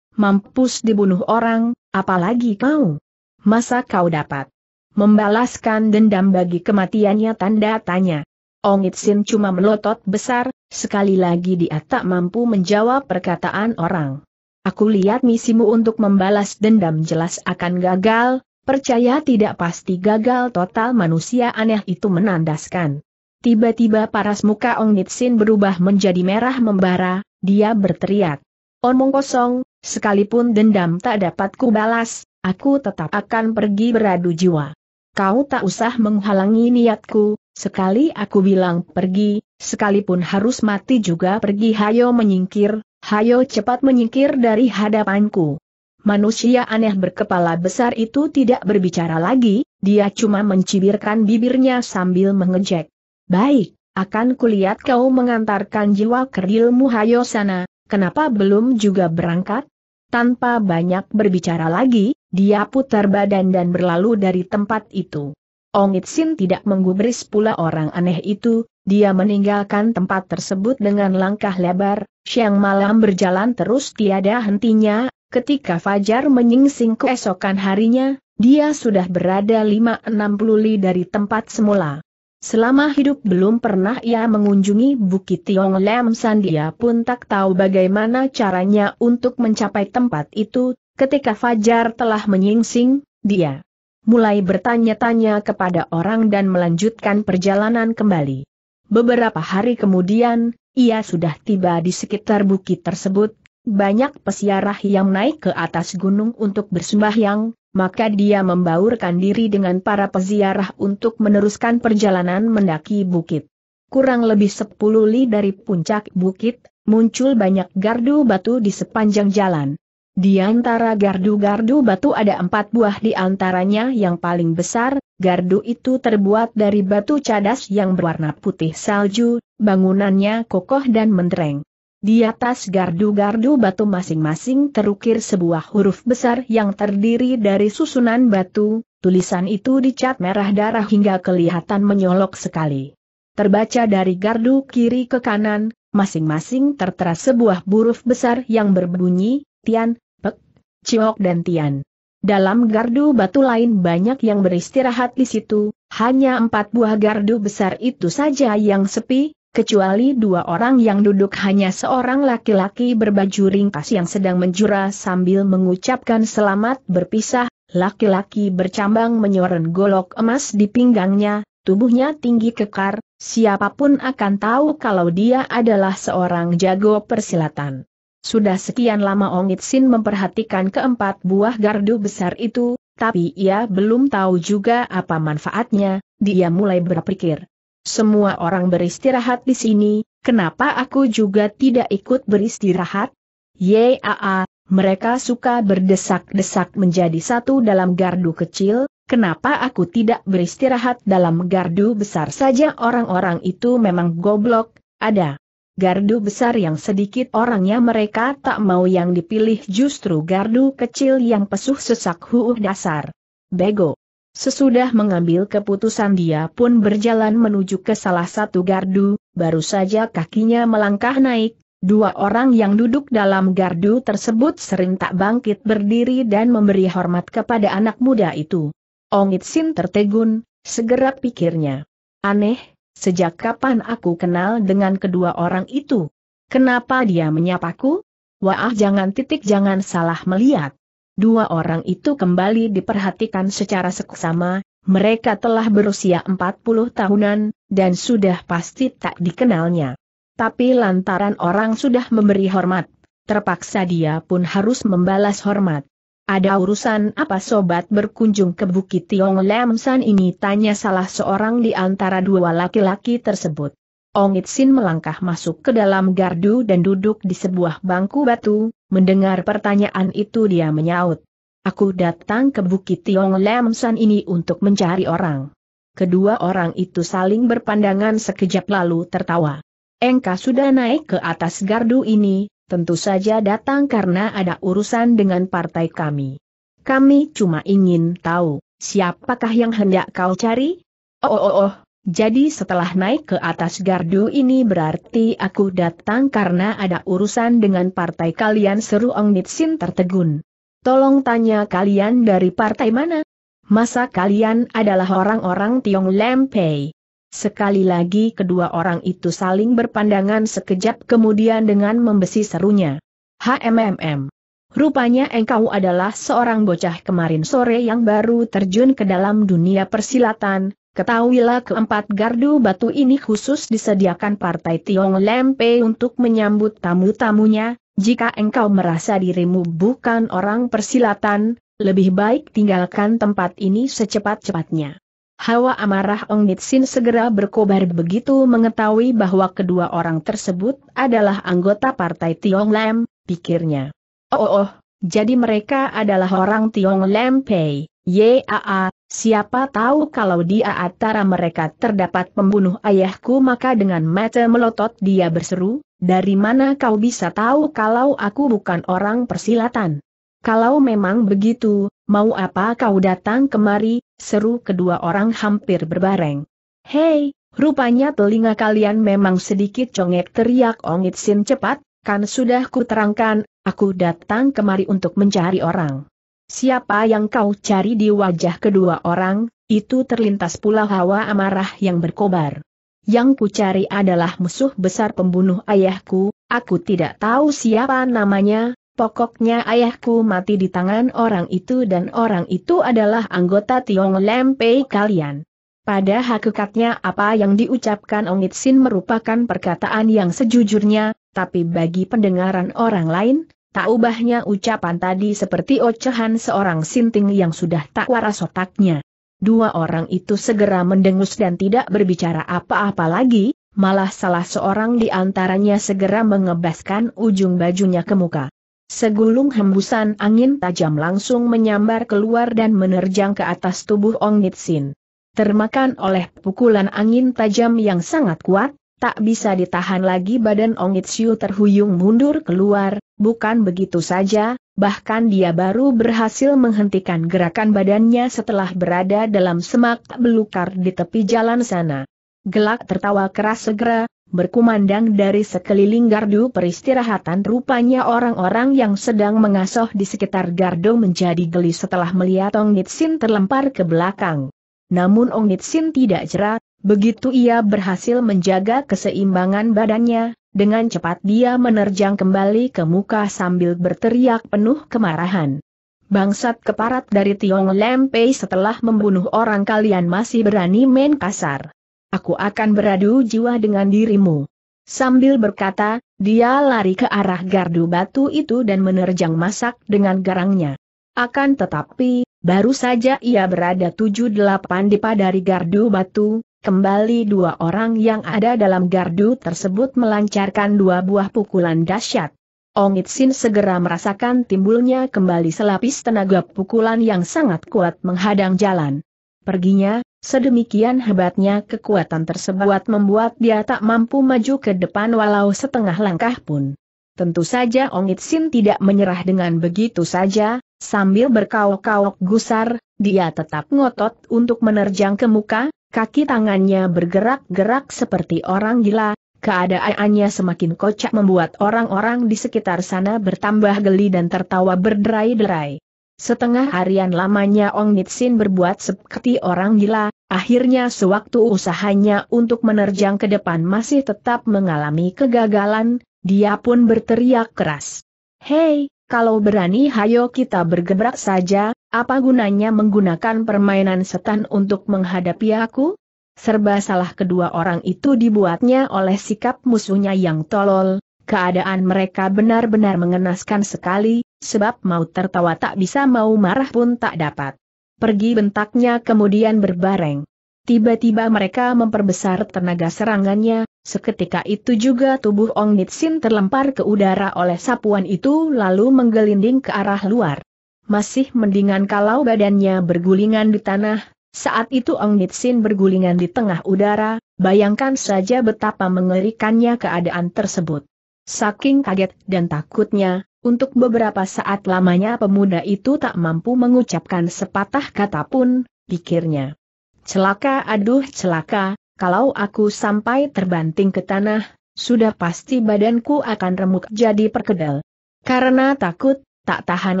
mampus dibunuh orang, apalagi kau. Masa kau dapat membalaskan dendam bagi kematiannya tanda tanya. Ong Itsin cuma melotot besar, sekali lagi dia tak mampu menjawab perkataan orang. Aku lihat misimu untuk membalas dendam jelas akan gagal, percaya tidak pasti gagal total manusia aneh itu menandaskan. Tiba-tiba paras muka Ong Nitsin berubah menjadi merah membara, dia berteriak. Omong kosong, sekalipun dendam tak dapat kubalas, aku tetap akan pergi beradu jiwa. Kau tak usah menghalangi niatku, sekali aku bilang pergi, sekalipun harus mati juga pergi hayo menyingkir, hayo cepat menyingkir dari hadapanku. Manusia aneh berkepala besar itu tidak berbicara lagi, dia cuma mencibirkan bibirnya sambil mengejek. Baik, akan kulihat kau mengantarkan jiwa kerilmu hayo sana, kenapa belum juga berangkat? Tanpa banyak berbicara lagi, dia putar badan dan berlalu dari tempat itu. Ong Itsin tidak menggubris pula orang aneh itu, dia meninggalkan tempat tersebut dengan langkah lebar, siang malam berjalan terus tiada hentinya, ketika Fajar menyingsing keesokan harinya, dia sudah berada enam puluh li dari tempat semula. Selama hidup belum pernah ia mengunjungi Bukit Tiong Lam San dia pun tak tahu bagaimana caranya untuk mencapai tempat itu, ketika Fajar telah menyingsing, dia mulai bertanya-tanya kepada orang dan melanjutkan perjalanan kembali. Beberapa hari kemudian, ia sudah tiba di sekitar bukit tersebut, banyak pesiarah yang naik ke atas gunung untuk bersembahyang, maka dia membaurkan diri dengan para peziarah untuk meneruskan perjalanan mendaki bukit. Kurang lebih 10 li dari puncak bukit, muncul banyak gardu batu di sepanjang jalan. Di antara gardu-gardu batu ada empat buah di antaranya yang paling besar, gardu itu terbuat dari batu cadas yang berwarna putih salju, bangunannya kokoh dan mentereng. Di atas gardu-gardu batu masing-masing terukir sebuah huruf besar yang terdiri dari susunan batu, tulisan itu dicat merah darah hingga kelihatan menyolok sekali. Terbaca dari gardu kiri ke kanan, masing-masing tertera sebuah huruf besar yang berbunyi, Tian, Pek, Ciok dan Tian. Dalam gardu batu lain banyak yang beristirahat di situ, hanya empat buah gardu besar itu saja yang sepi, kecuali dua orang yang duduk hanya seorang laki-laki berbaju ringkas yang sedang menjura sambil mengucapkan selamat berpisah, laki-laki bercambang menyoren golok emas di pinggangnya, tubuhnya tinggi kekar, siapapun akan tahu kalau dia adalah seorang jago persilatan. Sudah sekian lama Ong Itsin memperhatikan keempat buah gardu besar itu, tapi ia belum tahu juga apa manfaatnya, dia mulai berpikir. Semua orang beristirahat di sini, kenapa aku juga tidak ikut beristirahat? Yaa, mereka suka berdesak-desak menjadi satu dalam gardu kecil, kenapa aku tidak beristirahat dalam gardu besar saja orang-orang itu memang goblok, ada. Gardu besar yang sedikit orangnya mereka tak mau yang dipilih justru gardu kecil yang pesuh sesak huuh dasar. Bego. Sesudah mengambil keputusan dia pun berjalan menuju ke salah satu gardu, baru saja kakinya melangkah naik, dua orang yang duduk dalam gardu tersebut sering tak bangkit berdiri dan memberi hormat kepada anak muda itu. Ong Itsin tertegun, segera pikirnya. Aneh, sejak kapan aku kenal dengan kedua orang itu? Kenapa dia menyapaku? Wah jangan titik jangan salah melihat. Dua orang itu kembali diperhatikan secara seksama, mereka telah berusia 40 tahunan, dan sudah pasti tak dikenalnya. Tapi lantaran orang sudah memberi hormat, terpaksa dia pun harus membalas hormat. Ada urusan apa sobat berkunjung ke Bukit Tiong Lam San ini tanya salah seorang di antara dua laki-laki tersebut. Ong Itsin melangkah masuk ke dalam gardu dan duduk di sebuah bangku batu, Mendengar pertanyaan itu dia menyaut. Aku datang ke Bukit Tiong Lam San ini untuk mencari orang. Kedua orang itu saling berpandangan sekejap lalu tertawa. Engka sudah naik ke atas gardu ini, tentu saja datang karena ada urusan dengan partai kami. Kami cuma ingin tahu, siapakah yang hendak kau cari? oh oh, oh, oh jadi setelah naik ke atas gardu ini berarti aku datang karena ada urusan dengan partai kalian seru Ong Nitsin tertegun. Tolong tanya kalian dari partai mana? Masa kalian adalah orang-orang Tiong Lempei? Sekali lagi kedua orang itu saling berpandangan sekejap kemudian dengan membesi serunya. HMMM. Rupanya engkau adalah seorang bocah kemarin sore yang baru terjun ke dalam dunia persilatan, Ketahuilah keempat gardu batu ini khusus disediakan Partai Tiong Lempe untuk menyambut tamu-tamunya, jika engkau merasa dirimu bukan orang persilatan, lebih baik tinggalkan tempat ini secepat-cepatnya. Hawa amarah Ong Nitsin segera berkobar begitu mengetahui bahwa kedua orang tersebut adalah anggota Partai Tiong Lem, pikirnya. Oh, oh, oh jadi mereka adalah orang Tiong Lempe. Yaa, siapa tahu kalau di antara mereka terdapat pembunuh ayahku maka dengan mata melotot dia berseru, dari mana kau bisa tahu kalau aku bukan orang persilatan? Kalau memang begitu, mau apa kau datang kemari, seru kedua orang hampir berbareng. Hei, rupanya telinga kalian memang sedikit congek teriak Ongit Sin cepat, kan sudah kuterangkan, aku datang kemari untuk mencari orang. Siapa yang kau cari di wajah kedua orang, itu terlintas pula hawa amarah yang berkobar. Yang ku cari adalah musuh besar pembunuh ayahku, aku tidak tahu siapa namanya, pokoknya ayahku mati di tangan orang itu dan orang itu adalah anggota Tiong Lempei kalian. Pada hakikatnya apa yang diucapkan Ongit Sin merupakan perkataan yang sejujurnya, tapi bagi pendengaran orang lain, Tak ubahnya ucapan tadi seperti ocehan seorang sinting yang sudah tak waras otaknya. Dua orang itu segera mendengus dan tidak berbicara apa-apa lagi, malah salah seorang di antaranya segera mengebaskan ujung bajunya ke muka. Segulung hembusan angin tajam langsung menyambar keluar dan menerjang ke atas tubuh Ong Nitsin. Termakan oleh pukulan angin tajam yang sangat kuat, Tak bisa ditahan lagi badan Ong Itsyu terhuyung mundur keluar, bukan begitu saja, bahkan dia baru berhasil menghentikan gerakan badannya setelah berada dalam semak belukar di tepi jalan sana. Gelak tertawa keras segera, berkumandang dari sekeliling gardu peristirahatan rupanya orang-orang yang sedang mengasuh di sekitar gardu menjadi geli setelah melihat Ong Nitsin terlempar ke belakang. Namun Ong Nitsin tidak jerat, Begitu ia berhasil menjaga keseimbangan badannya, dengan cepat dia menerjang kembali ke muka sambil berteriak penuh kemarahan. Bangsat keparat dari Tiong Lempei setelah membunuh orang kalian masih berani main kasar. Aku akan beradu jiwa dengan dirimu. Sambil berkata, dia lari ke arah gardu batu itu dan menerjang masak dengan garangnya. Akan tetapi, baru saja ia berada tujuh delapan dipa dari gardu batu, Kembali dua orang yang ada dalam gardu tersebut melancarkan dua buah pukulan dahsyat. Ong Itsin segera merasakan timbulnya kembali selapis tenaga pukulan yang sangat kuat menghadang jalan. Perginya, sedemikian hebatnya kekuatan tersebut membuat dia tak mampu maju ke depan walau setengah langkah pun. Tentu saja Ong Itsin tidak menyerah dengan begitu saja, sambil berkaok-kaok gusar, dia tetap ngotot untuk menerjang ke muka, Kaki tangannya bergerak-gerak seperti orang gila, keadaannya semakin kocak membuat orang-orang di sekitar sana bertambah geli dan tertawa berderai-derai. Setengah harian lamanya Ong Nitsin berbuat seperti orang gila, akhirnya sewaktu usahanya untuk menerjang ke depan masih tetap mengalami kegagalan, dia pun berteriak keras. Hei, kalau berani hayo kita bergebrak saja, apa gunanya menggunakan permainan setan untuk menghadapi aku? Serba salah kedua orang itu dibuatnya oleh sikap musuhnya yang tolol, keadaan mereka benar-benar mengenaskan sekali, sebab mau tertawa tak bisa mau marah pun tak dapat. Pergi bentaknya kemudian berbareng. Tiba-tiba mereka memperbesar tenaga serangannya, seketika itu juga tubuh Ong Nitsin terlempar ke udara oleh sapuan itu lalu menggelinding ke arah luar masih mendingan kalau badannya bergulingan di tanah, saat itu Ong Nitsin bergulingan di tengah udara, bayangkan saja betapa mengerikannya keadaan tersebut. Saking kaget dan takutnya, untuk beberapa saat lamanya pemuda itu tak mampu mengucapkan sepatah kata pun, pikirnya. Celaka aduh celaka, kalau aku sampai terbanting ke tanah, sudah pasti badanku akan remuk jadi perkedel. Karena takut, Tak tahan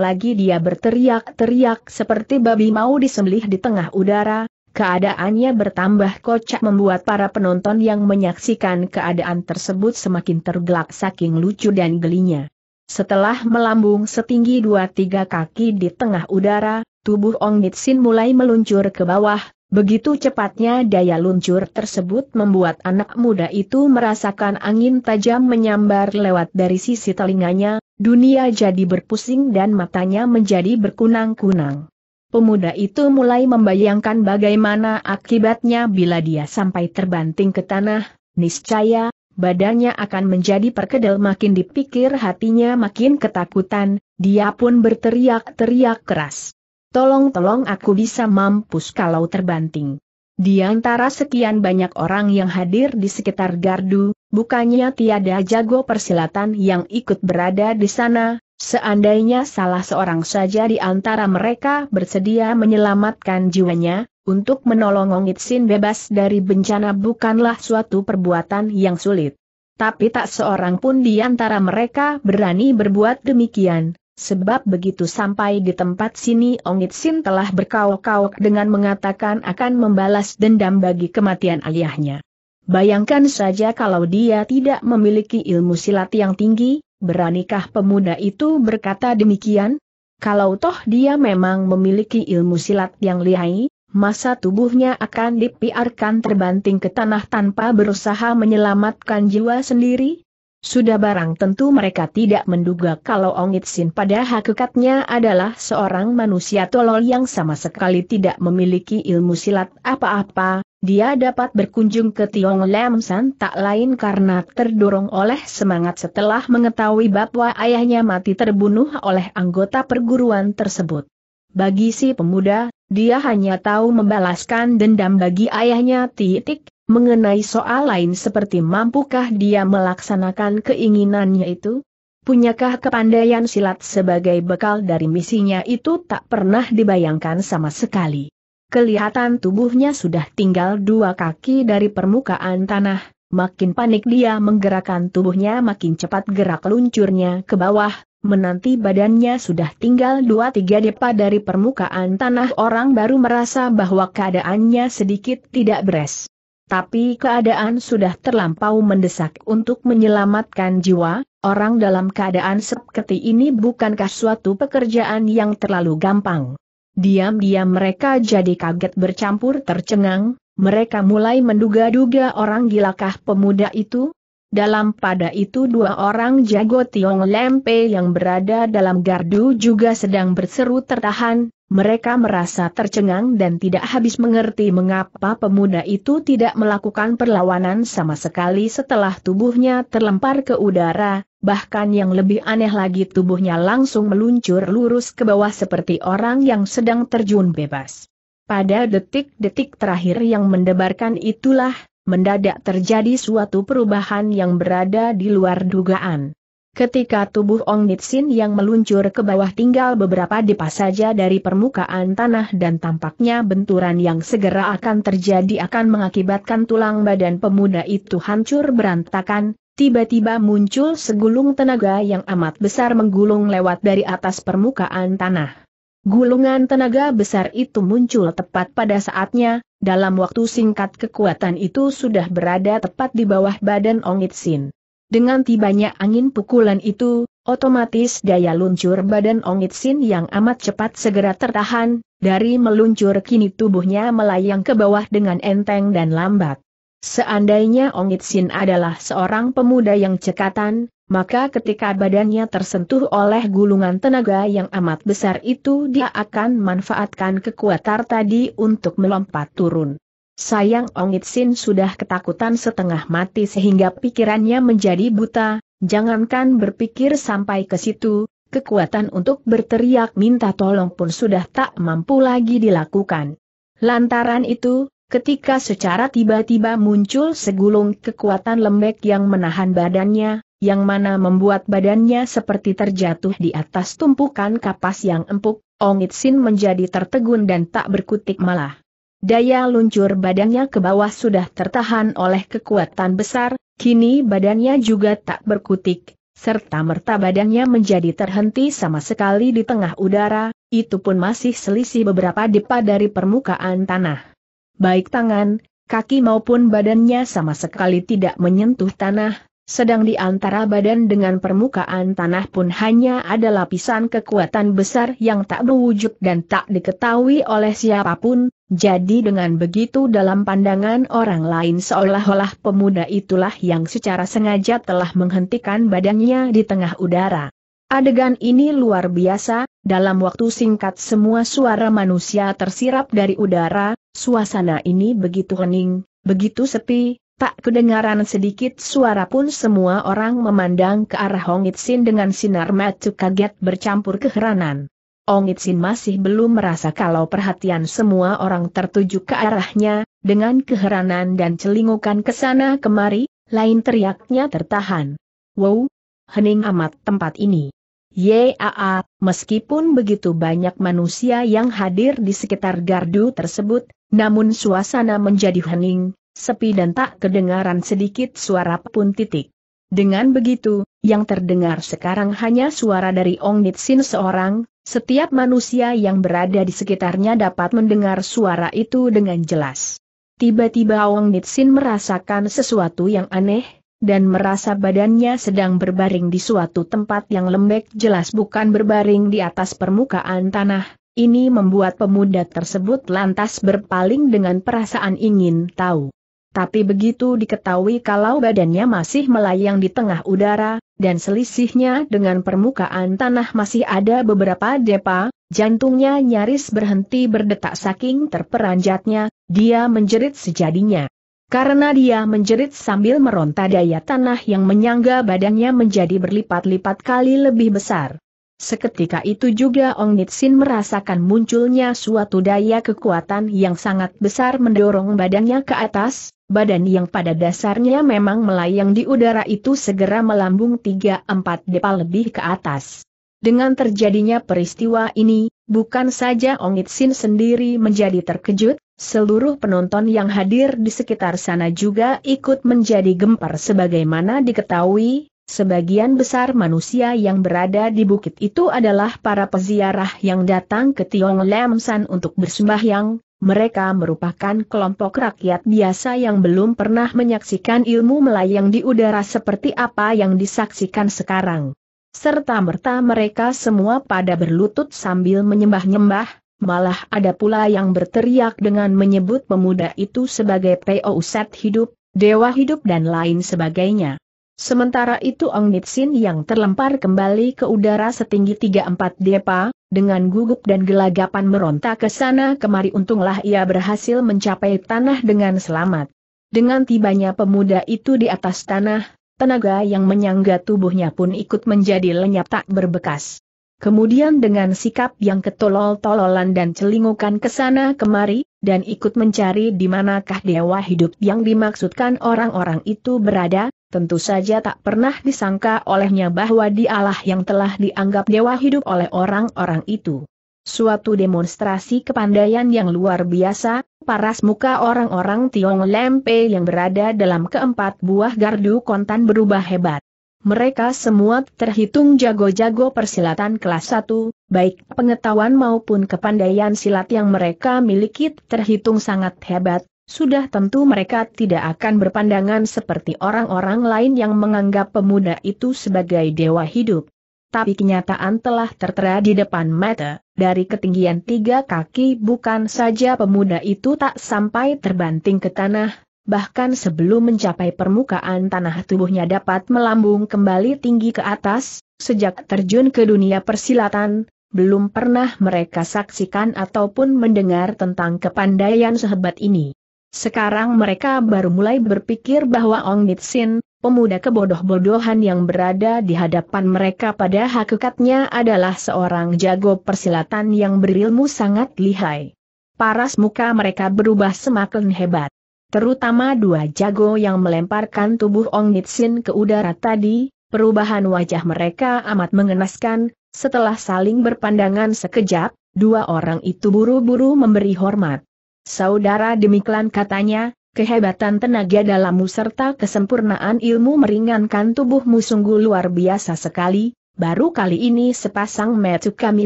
lagi dia berteriak-teriak seperti babi mau disembelih di tengah udara, keadaannya bertambah kocak membuat para penonton yang menyaksikan keadaan tersebut semakin tergelak saking lucu dan gelinya. Setelah melambung setinggi dua tiga kaki di tengah udara, tubuh Ong Nitsin mulai meluncur ke bawah, Begitu cepatnya daya luncur tersebut membuat anak muda itu merasakan angin tajam menyambar lewat dari sisi telinganya, Dunia jadi berpusing dan matanya menjadi berkunang-kunang. Pemuda itu mulai membayangkan bagaimana akibatnya bila dia sampai terbanting ke tanah, niscaya, badannya akan menjadi perkedel makin dipikir hatinya makin ketakutan, dia pun berteriak-teriak keras. Tolong-tolong aku bisa mampus kalau terbanting. Di antara sekian banyak orang yang hadir di sekitar gardu, Bukannya tiada jago persilatan yang ikut berada di sana, seandainya salah seorang saja di antara mereka bersedia menyelamatkan jiwanya, untuk menolong Ongit Sin bebas dari bencana bukanlah suatu perbuatan yang sulit. Tapi tak seorang pun di antara mereka berani berbuat demikian, sebab begitu sampai di tempat sini Ongit Sin telah berkau-kauk dengan mengatakan akan membalas dendam bagi kematian ayahnya. Bayangkan saja kalau dia tidak memiliki ilmu silat yang tinggi, beranikah pemuda itu berkata demikian? Kalau toh dia memang memiliki ilmu silat yang lihai, masa tubuhnya akan dipiarkan terbanting ke tanah tanpa berusaha menyelamatkan jiwa sendiri? Sudah barang tentu mereka tidak menduga kalau Ongit Sin pada hakikatnya adalah seorang manusia tolol yang sama sekali tidak memiliki ilmu silat apa-apa, dia dapat berkunjung ke Tiong Lam San tak lain karena terdorong oleh semangat setelah mengetahui bahwa ayahnya mati terbunuh oleh anggota perguruan tersebut. Bagi si pemuda, dia hanya tahu membalaskan dendam bagi ayahnya titik, mengenai soal lain seperti mampukah dia melaksanakan keinginannya itu? Punyakah kepandaian silat sebagai bekal dari misinya itu tak pernah dibayangkan sama sekali. Kelihatan tubuhnya sudah tinggal dua kaki dari permukaan tanah, makin panik dia menggerakkan tubuhnya makin cepat gerak luncurnya ke bawah, menanti badannya sudah tinggal dua tiga depa dari permukaan tanah orang baru merasa bahwa keadaannya sedikit tidak beres. Tapi keadaan sudah terlampau mendesak untuk menyelamatkan jiwa, orang dalam keadaan seperti ini bukankah suatu pekerjaan yang terlalu gampang. Diam-diam mereka jadi kaget bercampur tercengang, mereka mulai menduga-duga orang gilakah pemuda itu, dalam pada itu dua orang jago Tiong Lempe yang berada dalam gardu juga sedang berseru tertahan, mereka merasa tercengang dan tidak habis mengerti mengapa pemuda itu tidak melakukan perlawanan sama sekali setelah tubuhnya terlempar ke udara, bahkan yang lebih aneh lagi tubuhnya langsung meluncur lurus ke bawah seperti orang yang sedang terjun bebas. Pada detik-detik terakhir yang mendebarkan itulah, mendadak terjadi suatu perubahan yang berada di luar dugaan. Ketika tubuh Ong Nitsin yang meluncur ke bawah tinggal beberapa depas saja dari permukaan tanah dan tampaknya benturan yang segera akan terjadi akan mengakibatkan tulang badan pemuda itu hancur berantakan, tiba-tiba muncul segulung tenaga yang amat besar menggulung lewat dari atas permukaan tanah. Gulungan tenaga besar itu muncul tepat pada saatnya, dalam waktu singkat kekuatan itu sudah berada tepat di bawah badan Ong Itsin. Dengan tibanya angin pukulan itu, otomatis daya luncur badan Ong Itsin yang amat cepat segera tertahan, dari meluncur kini tubuhnya melayang ke bawah dengan enteng dan lambat. Seandainya Ong Itsin adalah seorang pemuda yang cekatan, maka ketika badannya tersentuh oleh gulungan tenaga yang amat besar itu dia akan manfaatkan kekuatan tadi untuk melompat turun. Sayang Ong Itsin sudah ketakutan setengah mati sehingga pikirannya menjadi buta, jangankan berpikir sampai ke situ, kekuatan untuk berteriak minta tolong pun sudah tak mampu lagi dilakukan. Lantaran itu, ketika secara tiba-tiba muncul segulung kekuatan lembek yang menahan badannya, yang mana membuat badannya seperti terjatuh di atas tumpukan kapas yang empuk, Ong Itsin menjadi tertegun dan tak berkutik malah. Daya luncur badannya ke bawah sudah tertahan oleh kekuatan besar, kini badannya juga tak berkutik, serta merta badannya menjadi terhenti sama sekali di tengah udara, itu pun masih selisih beberapa depa dari permukaan tanah. Baik tangan, kaki maupun badannya sama sekali tidak menyentuh tanah, sedang di antara badan dengan permukaan tanah pun hanya ada lapisan kekuatan besar yang tak berwujud dan tak diketahui oleh siapapun, jadi dengan begitu dalam pandangan orang lain seolah-olah pemuda itulah yang secara sengaja telah menghentikan badannya di tengah udara. Adegan ini luar biasa, dalam waktu singkat semua suara manusia tersirap dari udara, suasana ini begitu hening, begitu sepi, tak kedengaran sedikit suara pun semua orang memandang ke arah Hong Itsin dengan sinar mata kaget bercampur keheranan. Hong Itsin masih belum merasa kalau perhatian semua orang tertuju ke arahnya, dengan keheranan dan celingukan ke sana kemari, lain teriaknya tertahan. Wow, hening amat tempat ini. Yaa, meskipun begitu banyak manusia yang hadir di sekitar gardu tersebut, namun suasana menjadi hening, sepi dan tak kedengaran sedikit suara pun titik. Dengan begitu, yang terdengar sekarang hanya suara dari Ong Nitsin seorang, setiap manusia yang berada di sekitarnya dapat mendengar suara itu dengan jelas. Tiba-tiba Ong Nitsin merasakan sesuatu yang aneh, dan merasa badannya sedang berbaring di suatu tempat yang lembek jelas bukan berbaring di atas permukaan tanah. Ini membuat pemuda tersebut lantas berpaling dengan perasaan ingin tahu. Tapi begitu diketahui kalau badannya masih melayang di tengah udara, dan selisihnya dengan permukaan tanah masih ada beberapa depa, jantungnya nyaris berhenti berdetak saking terperanjatnya, dia menjerit sejadinya. Karena dia menjerit sambil meronta daya tanah yang menyangga badannya menjadi berlipat-lipat kali lebih besar. Seketika itu juga Ong Nitsin merasakan munculnya suatu daya kekuatan yang sangat besar mendorong badannya ke atas, badan yang pada dasarnya memang melayang di udara itu segera melambung 3-4 depa lebih ke atas. Dengan terjadinya peristiwa ini, bukan saja Ong Nitsin sendiri menjadi terkejut, seluruh penonton yang hadir di sekitar sana juga ikut menjadi gempar sebagaimana diketahui, Sebagian besar manusia yang berada di bukit itu adalah para peziarah yang datang ke Tiong Lemsan untuk bersembahyang, mereka merupakan kelompok rakyat biasa yang belum pernah menyaksikan ilmu melayang di udara seperti apa yang disaksikan sekarang. Serta-merta mereka semua pada berlutut sambil menyembah-nyembah, malah ada pula yang berteriak dengan menyebut pemuda itu sebagai P.O. hidup, Dewa hidup dan lain sebagainya. Sementara itu Ong Nitsin yang terlempar kembali ke udara setinggi 3-4 depa, dengan gugup dan gelagapan meronta ke sana kemari untunglah ia berhasil mencapai tanah dengan selamat. Dengan tibanya pemuda itu di atas tanah, tenaga yang menyangga tubuhnya pun ikut menjadi lenyap tak berbekas. Kemudian dengan sikap yang ketolol-tololan dan celingukan ke sana kemari, dan ikut mencari di manakah dewa hidup yang dimaksudkan orang-orang itu berada, Tentu saja tak pernah disangka olehnya bahwa dialah yang telah dianggap dewa hidup oleh orang-orang itu. Suatu demonstrasi kepandaian yang luar biasa, paras muka orang-orang Tiong Lempe yang berada dalam keempat buah gardu kontan berubah hebat. Mereka semua terhitung jago-jago persilatan kelas 1, baik pengetahuan maupun kepandaian silat yang mereka miliki terhitung sangat hebat, sudah tentu mereka tidak akan berpandangan seperti orang-orang lain yang menganggap pemuda itu sebagai dewa hidup. Tapi kenyataan telah tertera di depan mata, dari ketinggian tiga kaki bukan saja pemuda itu tak sampai terbanting ke tanah, bahkan sebelum mencapai permukaan tanah tubuhnya dapat melambung kembali tinggi ke atas, sejak terjun ke dunia persilatan, belum pernah mereka saksikan ataupun mendengar tentang kepandaian sehebat ini. Sekarang mereka baru mulai berpikir bahwa Ong Nitsin, pemuda kebodoh-bodohan yang berada di hadapan mereka pada hakikatnya adalah seorang jago persilatan yang berilmu sangat lihai. Paras muka mereka berubah semakin hebat. Terutama dua jago yang melemparkan tubuh Ong Nitsin ke udara tadi, perubahan wajah mereka amat mengenaskan, setelah saling berpandangan sekejap, dua orang itu buru-buru memberi hormat. Saudara demikian katanya, kehebatan tenaga dalammu serta kesempurnaan ilmu meringankan tubuhmu sungguh luar biasa sekali, baru kali ini sepasang metu kami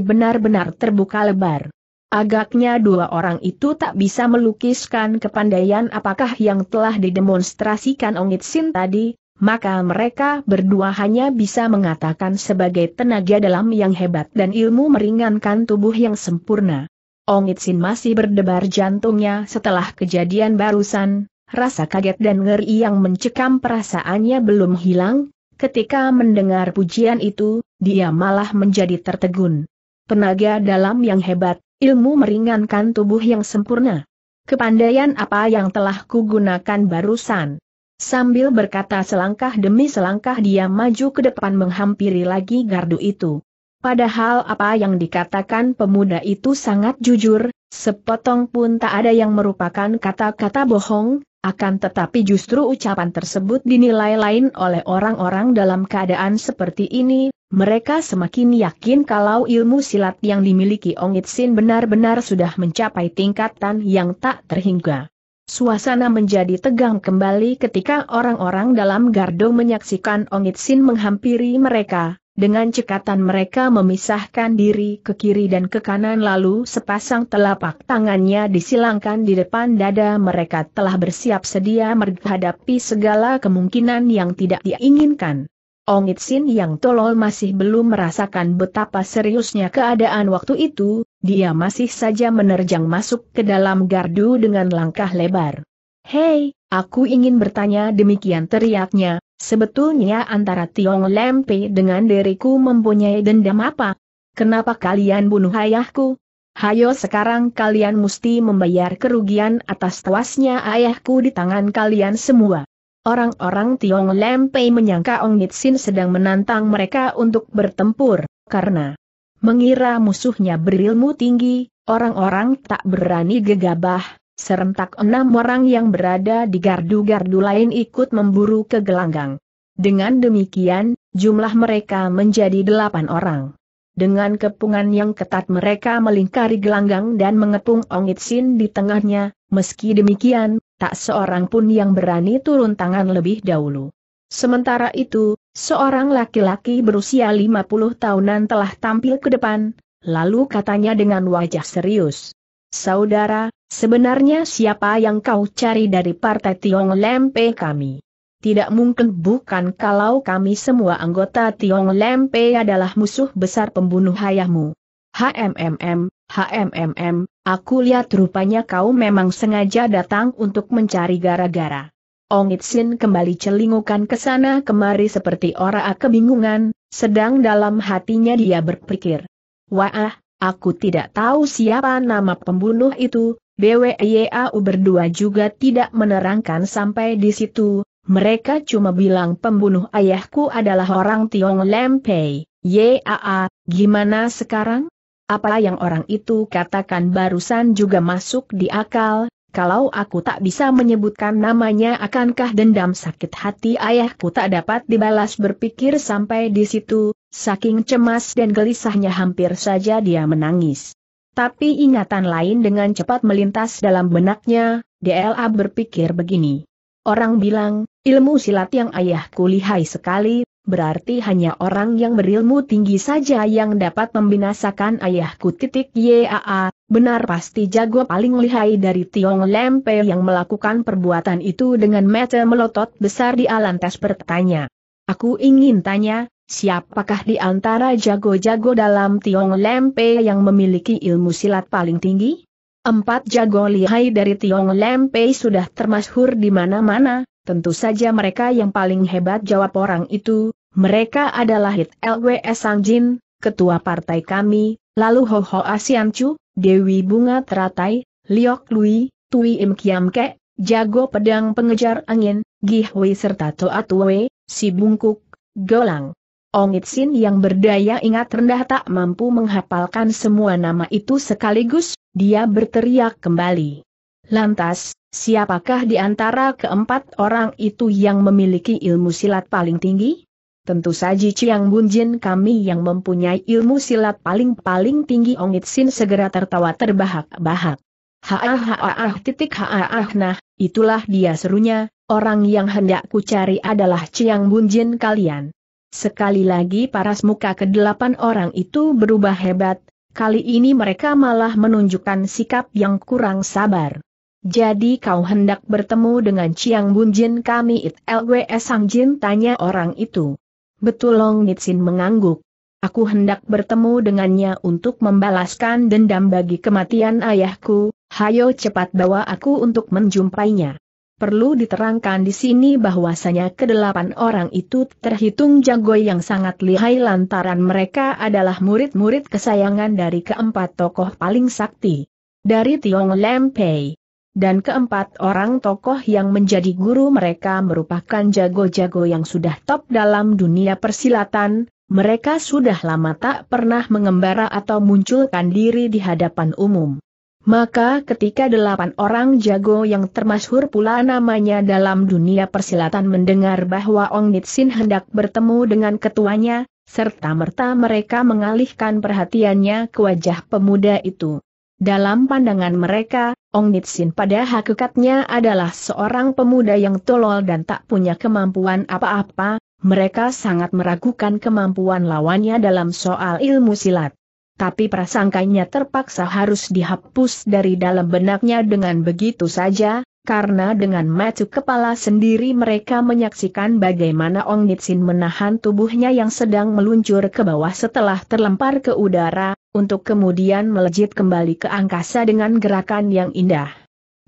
benar-benar terbuka lebar. Agaknya dua orang itu tak bisa melukiskan kepandaian apakah yang telah didemonstrasikan Ongit Sin tadi, maka mereka berdua hanya bisa mengatakan sebagai tenaga dalam yang hebat dan ilmu meringankan tubuh yang sempurna. Ongitsin masih berdebar jantungnya setelah kejadian barusan, rasa kaget dan ngeri yang mencekam perasaannya belum hilang, ketika mendengar pujian itu, dia malah menjadi tertegun. Tenaga dalam yang hebat, ilmu meringankan tubuh yang sempurna. Kepandaian apa yang telah kugunakan barusan? Sambil berkata selangkah demi selangkah dia maju ke depan menghampiri lagi gardu itu. Padahal apa yang dikatakan pemuda itu sangat jujur, sepotong pun tak ada yang merupakan kata-kata bohong, akan tetapi justru ucapan tersebut dinilai lain oleh orang-orang dalam keadaan seperti ini, mereka semakin yakin kalau ilmu silat yang dimiliki Ong Itsin benar-benar sudah mencapai tingkatan yang tak terhingga. Suasana menjadi tegang kembali ketika orang-orang dalam gardo menyaksikan Ong Itsin menghampiri mereka, dengan cekatan mereka memisahkan diri ke kiri dan ke kanan lalu sepasang telapak tangannya disilangkan di depan dada mereka telah bersiap sedia menghadapi segala kemungkinan yang tidak diinginkan. Ong Sin yang tolol masih belum merasakan betapa seriusnya keadaan waktu itu, dia masih saja menerjang masuk ke dalam gardu dengan langkah lebar. Hei, aku ingin bertanya demikian teriaknya, Sebetulnya antara Tiong Lempe dengan diriku mempunyai dendam apa? Kenapa kalian bunuh ayahku? Hayo sekarang kalian mesti membayar kerugian atas tewasnya ayahku di tangan kalian semua. Orang-orang Tiong Lempe menyangka Ong Nitsin sedang menantang mereka untuk bertempur, karena mengira musuhnya berilmu tinggi, orang-orang tak berani gegabah, Serentak enam orang yang berada di gardu-gardu lain ikut memburu ke gelanggang. Dengan demikian, jumlah mereka menjadi delapan orang. Dengan kepungan yang ketat mereka melingkari gelanggang dan mengepung Ongit Sin di tengahnya, meski demikian, tak seorang pun yang berani turun tangan lebih dahulu. Sementara itu, seorang laki-laki berusia lima puluh tahunan telah tampil ke depan, lalu katanya dengan wajah serius. Saudara, Sebenarnya siapa yang kau cari dari partai Tiong Lempe kami? Tidak mungkin bukan kalau kami semua anggota Tiong Lempe adalah musuh besar pembunuh ayahmu. HMMM, HMMM, aku lihat rupanya kau memang sengaja datang untuk mencari gara-gara. Ong Itsin kembali celingukan ke sana kemari seperti orang kebingungan, sedang dalam hatinya dia berpikir. Wah, aku tidak tahu siapa nama pembunuh itu, BWYAU berdua juga tidak menerangkan sampai di situ, mereka cuma bilang pembunuh ayahku adalah orang Tiong Lempei, YAA, gimana sekarang? Apa yang orang itu katakan barusan juga masuk di akal, kalau aku tak bisa menyebutkan namanya akankah dendam sakit hati ayahku tak dapat dibalas berpikir sampai di situ, saking cemas dan gelisahnya hampir saja dia menangis. Tapi ingatan lain dengan cepat melintas dalam benaknya, DLA berpikir begini. Orang bilang, ilmu silat yang ayahku lihai sekali, berarti hanya orang yang berilmu tinggi saja yang dapat membinasakan ayahku titik YAA, benar pasti jago paling lihai dari Tiong Lempe yang melakukan perbuatan itu dengan mata melotot besar di alantas bertanya. Aku ingin tanya, Siapakah di antara jago-jago dalam Tiong Lempe yang memiliki ilmu silat paling tinggi? Empat jago lihai dari Tiong Lempe sudah termasyhur di mana-mana, tentu saja mereka yang paling hebat jawab orang itu, mereka adalah Hit LWS Sangjin, ketua partai kami, lalu Ho Ho Asian Chu, Dewi Bunga Teratai, Liok Lui, Tui Im Kiam Ke, Jago Pedang Pengejar Angin, Hui serta Toa Tue, Si Bungkuk, Golang. Ong Itsin yang berdaya ingat rendah tak mampu menghafalkan semua nama itu sekaligus, dia berteriak kembali. Lantas, siapakah di antara keempat orang itu yang memiliki ilmu silat paling tinggi? Tentu saja Chiang Bun Jin kami yang mempunyai ilmu silat paling-paling tinggi Ong Itsin segera tertawa terbahak-bahak. Haah haah titik haah nah, itulah dia serunya, orang yang hendak ku cari adalah Chiang Bunjin kalian. Sekali lagi paras muka kedelapan orang itu berubah hebat, kali ini mereka malah menunjukkan sikap yang kurang sabar. Jadi kau hendak bertemu dengan Chiang Bunjin kami It LWS Sang Jin tanya orang itu. Betul Long Nitsin mengangguk. Aku hendak bertemu dengannya untuk membalaskan dendam bagi kematian ayahku, hayo cepat bawa aku untuk menjumpainya. Perlu diterangkan di sini bahwasanya kedelapan orang itu terhitung jago yang sangat lihai lantaran mereka adalah murid-murid kesayangan dari keempat tokoh paling sakti. Dari Tiong Lempei. Dan keempat orang tokoh yang menjadi guru mereka merupakan jago-jago yang sudah top dalam dunia persilatan, mereka sudah lama tak pernah mengembara atau munculkan diri di hadapan umum. Maka ketika delapan orang jago yang termasyhur pula namanya dalam dunia persilatan mendengar bahwa Ong Nitsin hendak bertemu dengan ketuanya, serta merta mereka mengalihkan perhatiannya ke wajah pemuda itu. Dalam pandangan mereka, Ong Nitsin pada hakikatnya adalah seorang pemuda yang tolol dan tak punya kemampuan apa-apa, mereka sangat meragukan kemampuan lawannya dalam soal ilmu silat tapi prasangkanya terpaksa harus dihapus dari dalam benaknya dengan begitu saja, karena dengan mata kepala sendiri mereka menyaksikan bagaimana Ong Nitsin menahan tubuhnya yang sedang meluncur ke bawah setelah terlempar ke udara, untuk kemudian melejit kembali ke angkasa dengan gerakan yang indah.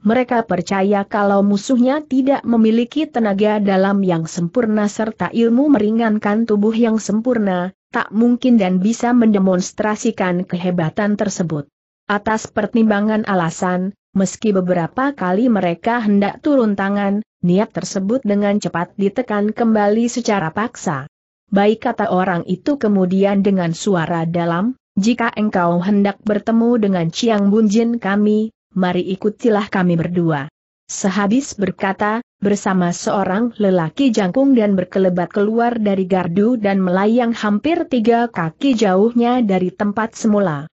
Mereka percaya kalau musuhnya tidak memiliki tenaga dalam yang sempurna serta ilmu meringankan tubuh yang sempurna, tak mungkin dan bisa mendemonstrasikan kehebatan tersebut. Atas pertimbangan alasan, meski beberapa kali mereka hendak turun tangan, niat tersebut dengan cepat ditekan kembali secara paksa. Baik kata orang itu kemudian dengan suara dalam, jika engkau hendak bertemu dengan Ciang Bunjin kami, mari ikutilah kami berdua. Sehabis berkata, bersama seorang lelaki jangkung dan berkelebat keluar dari gardu dan melayang hampir tiga kaki jauhnya dari tempat semula.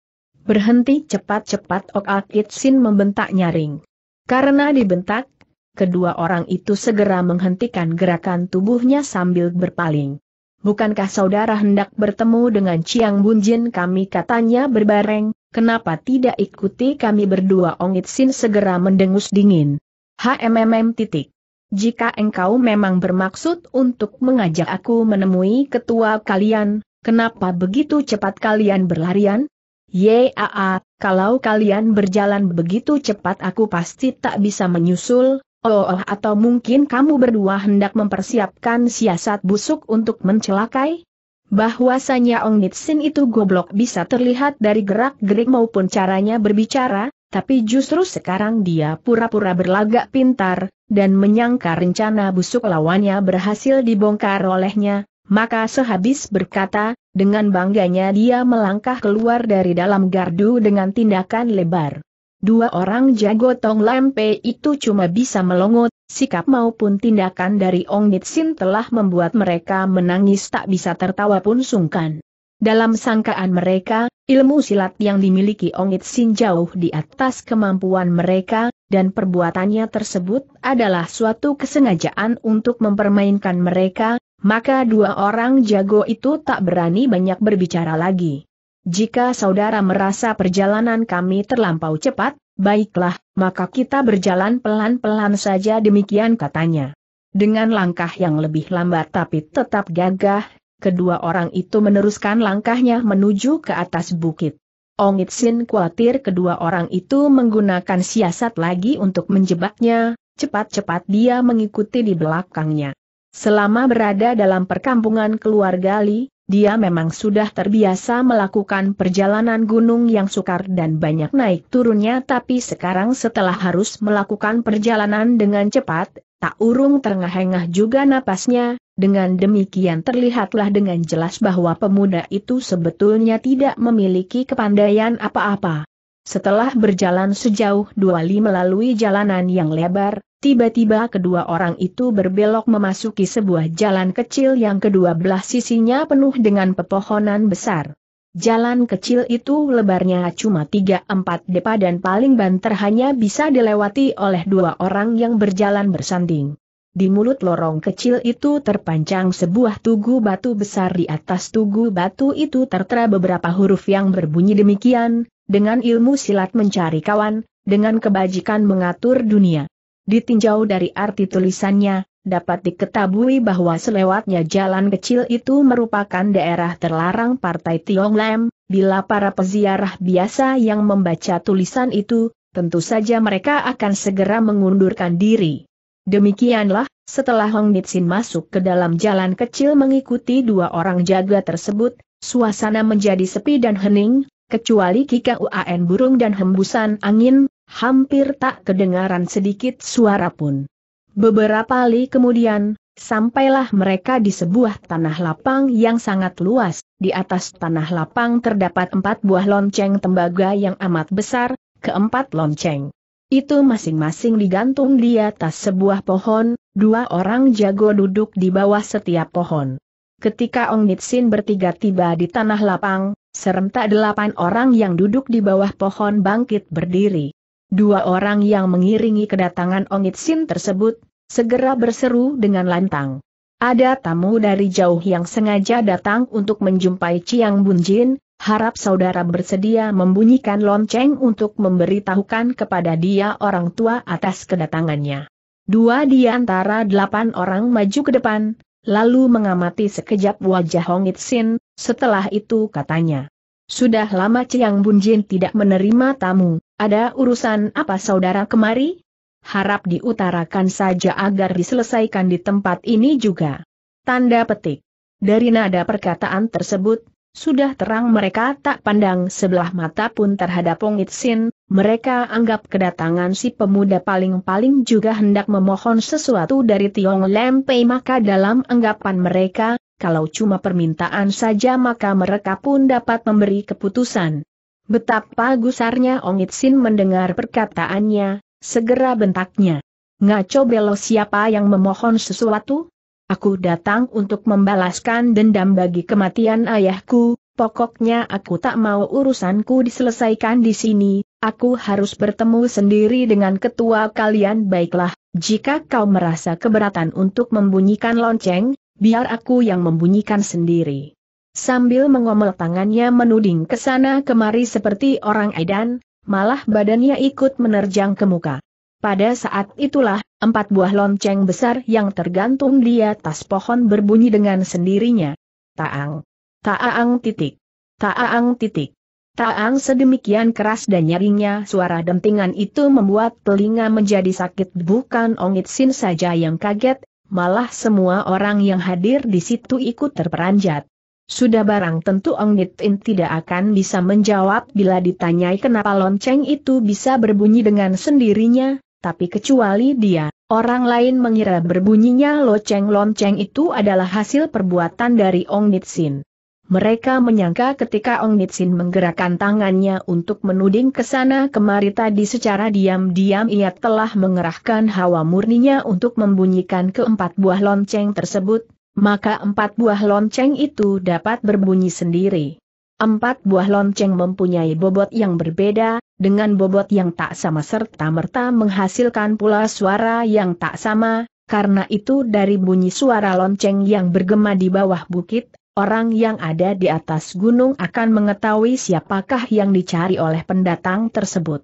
Berhenti cepat-cepat Ok Sin membentak nyaring. Karena dibentak, kedua orang itu segera menghentikan gerakan tubuhnya sambil berpaling. Bukankah saudara hendak bertemu dengan Chiang Bunjin kami katanya berbareng, kenapa tidak ikuti kami berdua Ong Sin segera mendengus dingin. HMMM titik. Jika engkau memang bermaksud untuk mengajak aku menemui ketua kalian, kenapa begitu cepat kalian berlarian? Yaa, kalau kalian berjalan begitu cepat aku pasti tak bisa menyusul, oh, oh atau mungkin kamu berdua hendak mempersiapkan siasat busuk untuk mencelakai? Bahwasanya Ong Nitsin itu goblok bisa terlihat dari gerak-gerik maupun caranya berbicara, tapi justru sekarang dia pura-pura berlagak pintar, dan menyangka rencana busuk lawannya berhasil dibongkar olehnya, maka sehabis berkata, dengan bangganya dia melangkah keluar dari dalam gardu dengan tindakan lebar. Dua orang jago Tong Lempe itu cuma bisa melongot, sikap maupun tindakan dari Ong Nitsin telah membuat mereka menangis tak bisa tertawa pun sungkan. Dalam sangkaan mereka, ilmu silat yang dimiliki Ongit Sin jauh di atas kemampuan mereka, dan perbuatannya tersebut adalah suatu kesengajaan untuk mempermainkan mereka, maka dua orang jago itu tak berani banyak berbicara lagi. Jika saudara merasa perjalanan kami terlampau cepat, baiklah, maka kita berjalan pelan-pelan saja demikian katanya. Dengan langkah yang lebih lambat tapi tetap gagah, kedua orang itu meneruskan langkahnya menuju ke atas bukit. Ongit Sin khawatir kedua orang itu menggunakan siasat lagi untuk menjebaknya, cepat-cepat dia mengikuti di belakangnya. Selama berada dalam perkampungan keluarga Li, dia memang sudah terbiasa melakukan perjalanan gunung yang sukar dan banyak naik turunnya tapi sekarang setelah harus melakukan perjalanan dengan cepat, tak urung terengah-engah juga napasnya, dengan demikian terlihatlah dengan jelas bahwa pemuda itu sebetulnya tidak memiliki kepandaian apa-apa. Setelah berjalan sejauh dua li melalui jalanan yang lebar, Tiba-tiba kedua orang itu berbelok memasuki sebuah jalan kecil yang kedua belah sisinya penuh dengan pepohonan besar. Jalan kecil itu lebarnya cuma 3-4 depa dan paling banter hanya bisa dilewati oleh dua orang yang berjalan bersanding. Di mulut lorong kecil itu terpanjang sebuah tugu batu besar di atas tugu batu itu tertera beberapa huruf yang berbunyi demikian, dengan ilmu silat mencari kawan, dengan kebajikan mengatur dunia. Ditinjau dari arti tulisannya, dapat diketahui bahwa selewatnya jalan kecil itu merupakan daerah terlarang Partai tiong lam. bila para peziarah biasa yang membaca tulisan itu, tentu saja mereka akan segera mengundurkan diri. Demikianlah, setelah Hong Nitsin masuk ke dalam jalan kecil mengikuti dua orang jaga tersebut, suasana menjadi sepi dan hening, kecuali kika UAN burung dan hembusan angin, hampir tak kedengaran sedikit suara pun. Beberapa kali kemudian, sampailah mereka di sebuah tanah lapang yang sangat luas, di atas tanah lapang terdapat empat buah lonceng tembaga yang amat besar, keempat lonceng. Itu masing-masing digantung di atas sebuah pohon, dua orang jago duduk di bawah setiap pohon. Ketika Ong Nitsin bertiga tiba di tanah lapang, serentak delapan orang yang duduk di bawah pohon bangkit berdiri. Dua orang yang mengiringi kedatangan Ongit Sin tersebut, segera berseru dengan lantang. Ada tamu dari jauh yang sengaja datang untuk menjumpai Chiang Bunjin, harap saudara bersedia membunyikan lonceng untuk memberitahukan kepada dia orang tua atas kedatangannya. Dua di antara delapan orang maju ke depan, lalu mengamati sekejap wajah Hong Itsin, setelah itu katanya. Sudah lama Ciang Bunjin tidak menerima tamu, ada urusan apa saudara kemari? Harap diutarakan saja agar diselesaikan di tempat ini juga. Tanda petik. Dari nada perkataan tersebut, sudah terang mereka tak pandang sebelah mata pun terhadap Pongit Sin, mereka anggap kedatangan si pemuda paling-paling juga hendak memohon sesuatu dari Tiong Pei maka dalam anggapan mereka, kalau cuma permintaan saja maka mereka pun dapat memberi keputusan. Betapa gusarnya Ongit Sin mendengar perkataannya, segera bentaknya. Ngaco belo siapa yang memohon sesuatu? Aku datang untuk membalaskan dendam bagi kematian ayahku, pokoknya aku tak mau urusanku diselesaikan di sini, aku harus bertemu sendiri dengan ketua kalian baiklah, jika kau merasa keberatan untuk membunyikan lonceng, biar aku yang membunyikan sendiri. Sambil mengomel tangannya menuding ke sana kemari seperti orang edan, malah badannya ikut menerjang ke muka. Pada saat itulah, empat buah lonceng besar yang tergantung di atas pohon berbunyi dengan sendirinya. Taang. Taang titik. Taang titik. Taang sedemikian keras dan nyaringnya suara dentingan itu membuat telinga menjadi sakit bukan Ongit Sin saja yang kaget, malah semua orang yang hadir di situ ikut terperanjat. Sudah barang tentu Ong Nitin tidak akan bisa menjawab bila ditanyai kenapa lonceng itu bisa berbunyi dengan sendirinya, tapi kecuali dia, orang lain mengira berbunyinya lonceng lonceng itu adalah hasil perbuatan dari Ong Nitin. Mereka menyangka ketika Ong Nitsin menggerakkan tangannya untuk menuding ke sana kemari tadi secara diam-diam ia telah mengerahkan hawa murninya untuk membunyikan keempat buah lonceng tersebut, maka empat buah lonceng itu dapat berbunyi sendiri. Empat buah lonceng mempunyai bobot yang berbeda, dengan bobot yang tak sama serta merta menghasilkan pula suara yang tak sama, karena itu dari bunyi suara lonceng yang bergema di bawah bukit, orang yang ada di atas gunung akan mengetahui siapakah yang dicari oleh pendatang tersebut.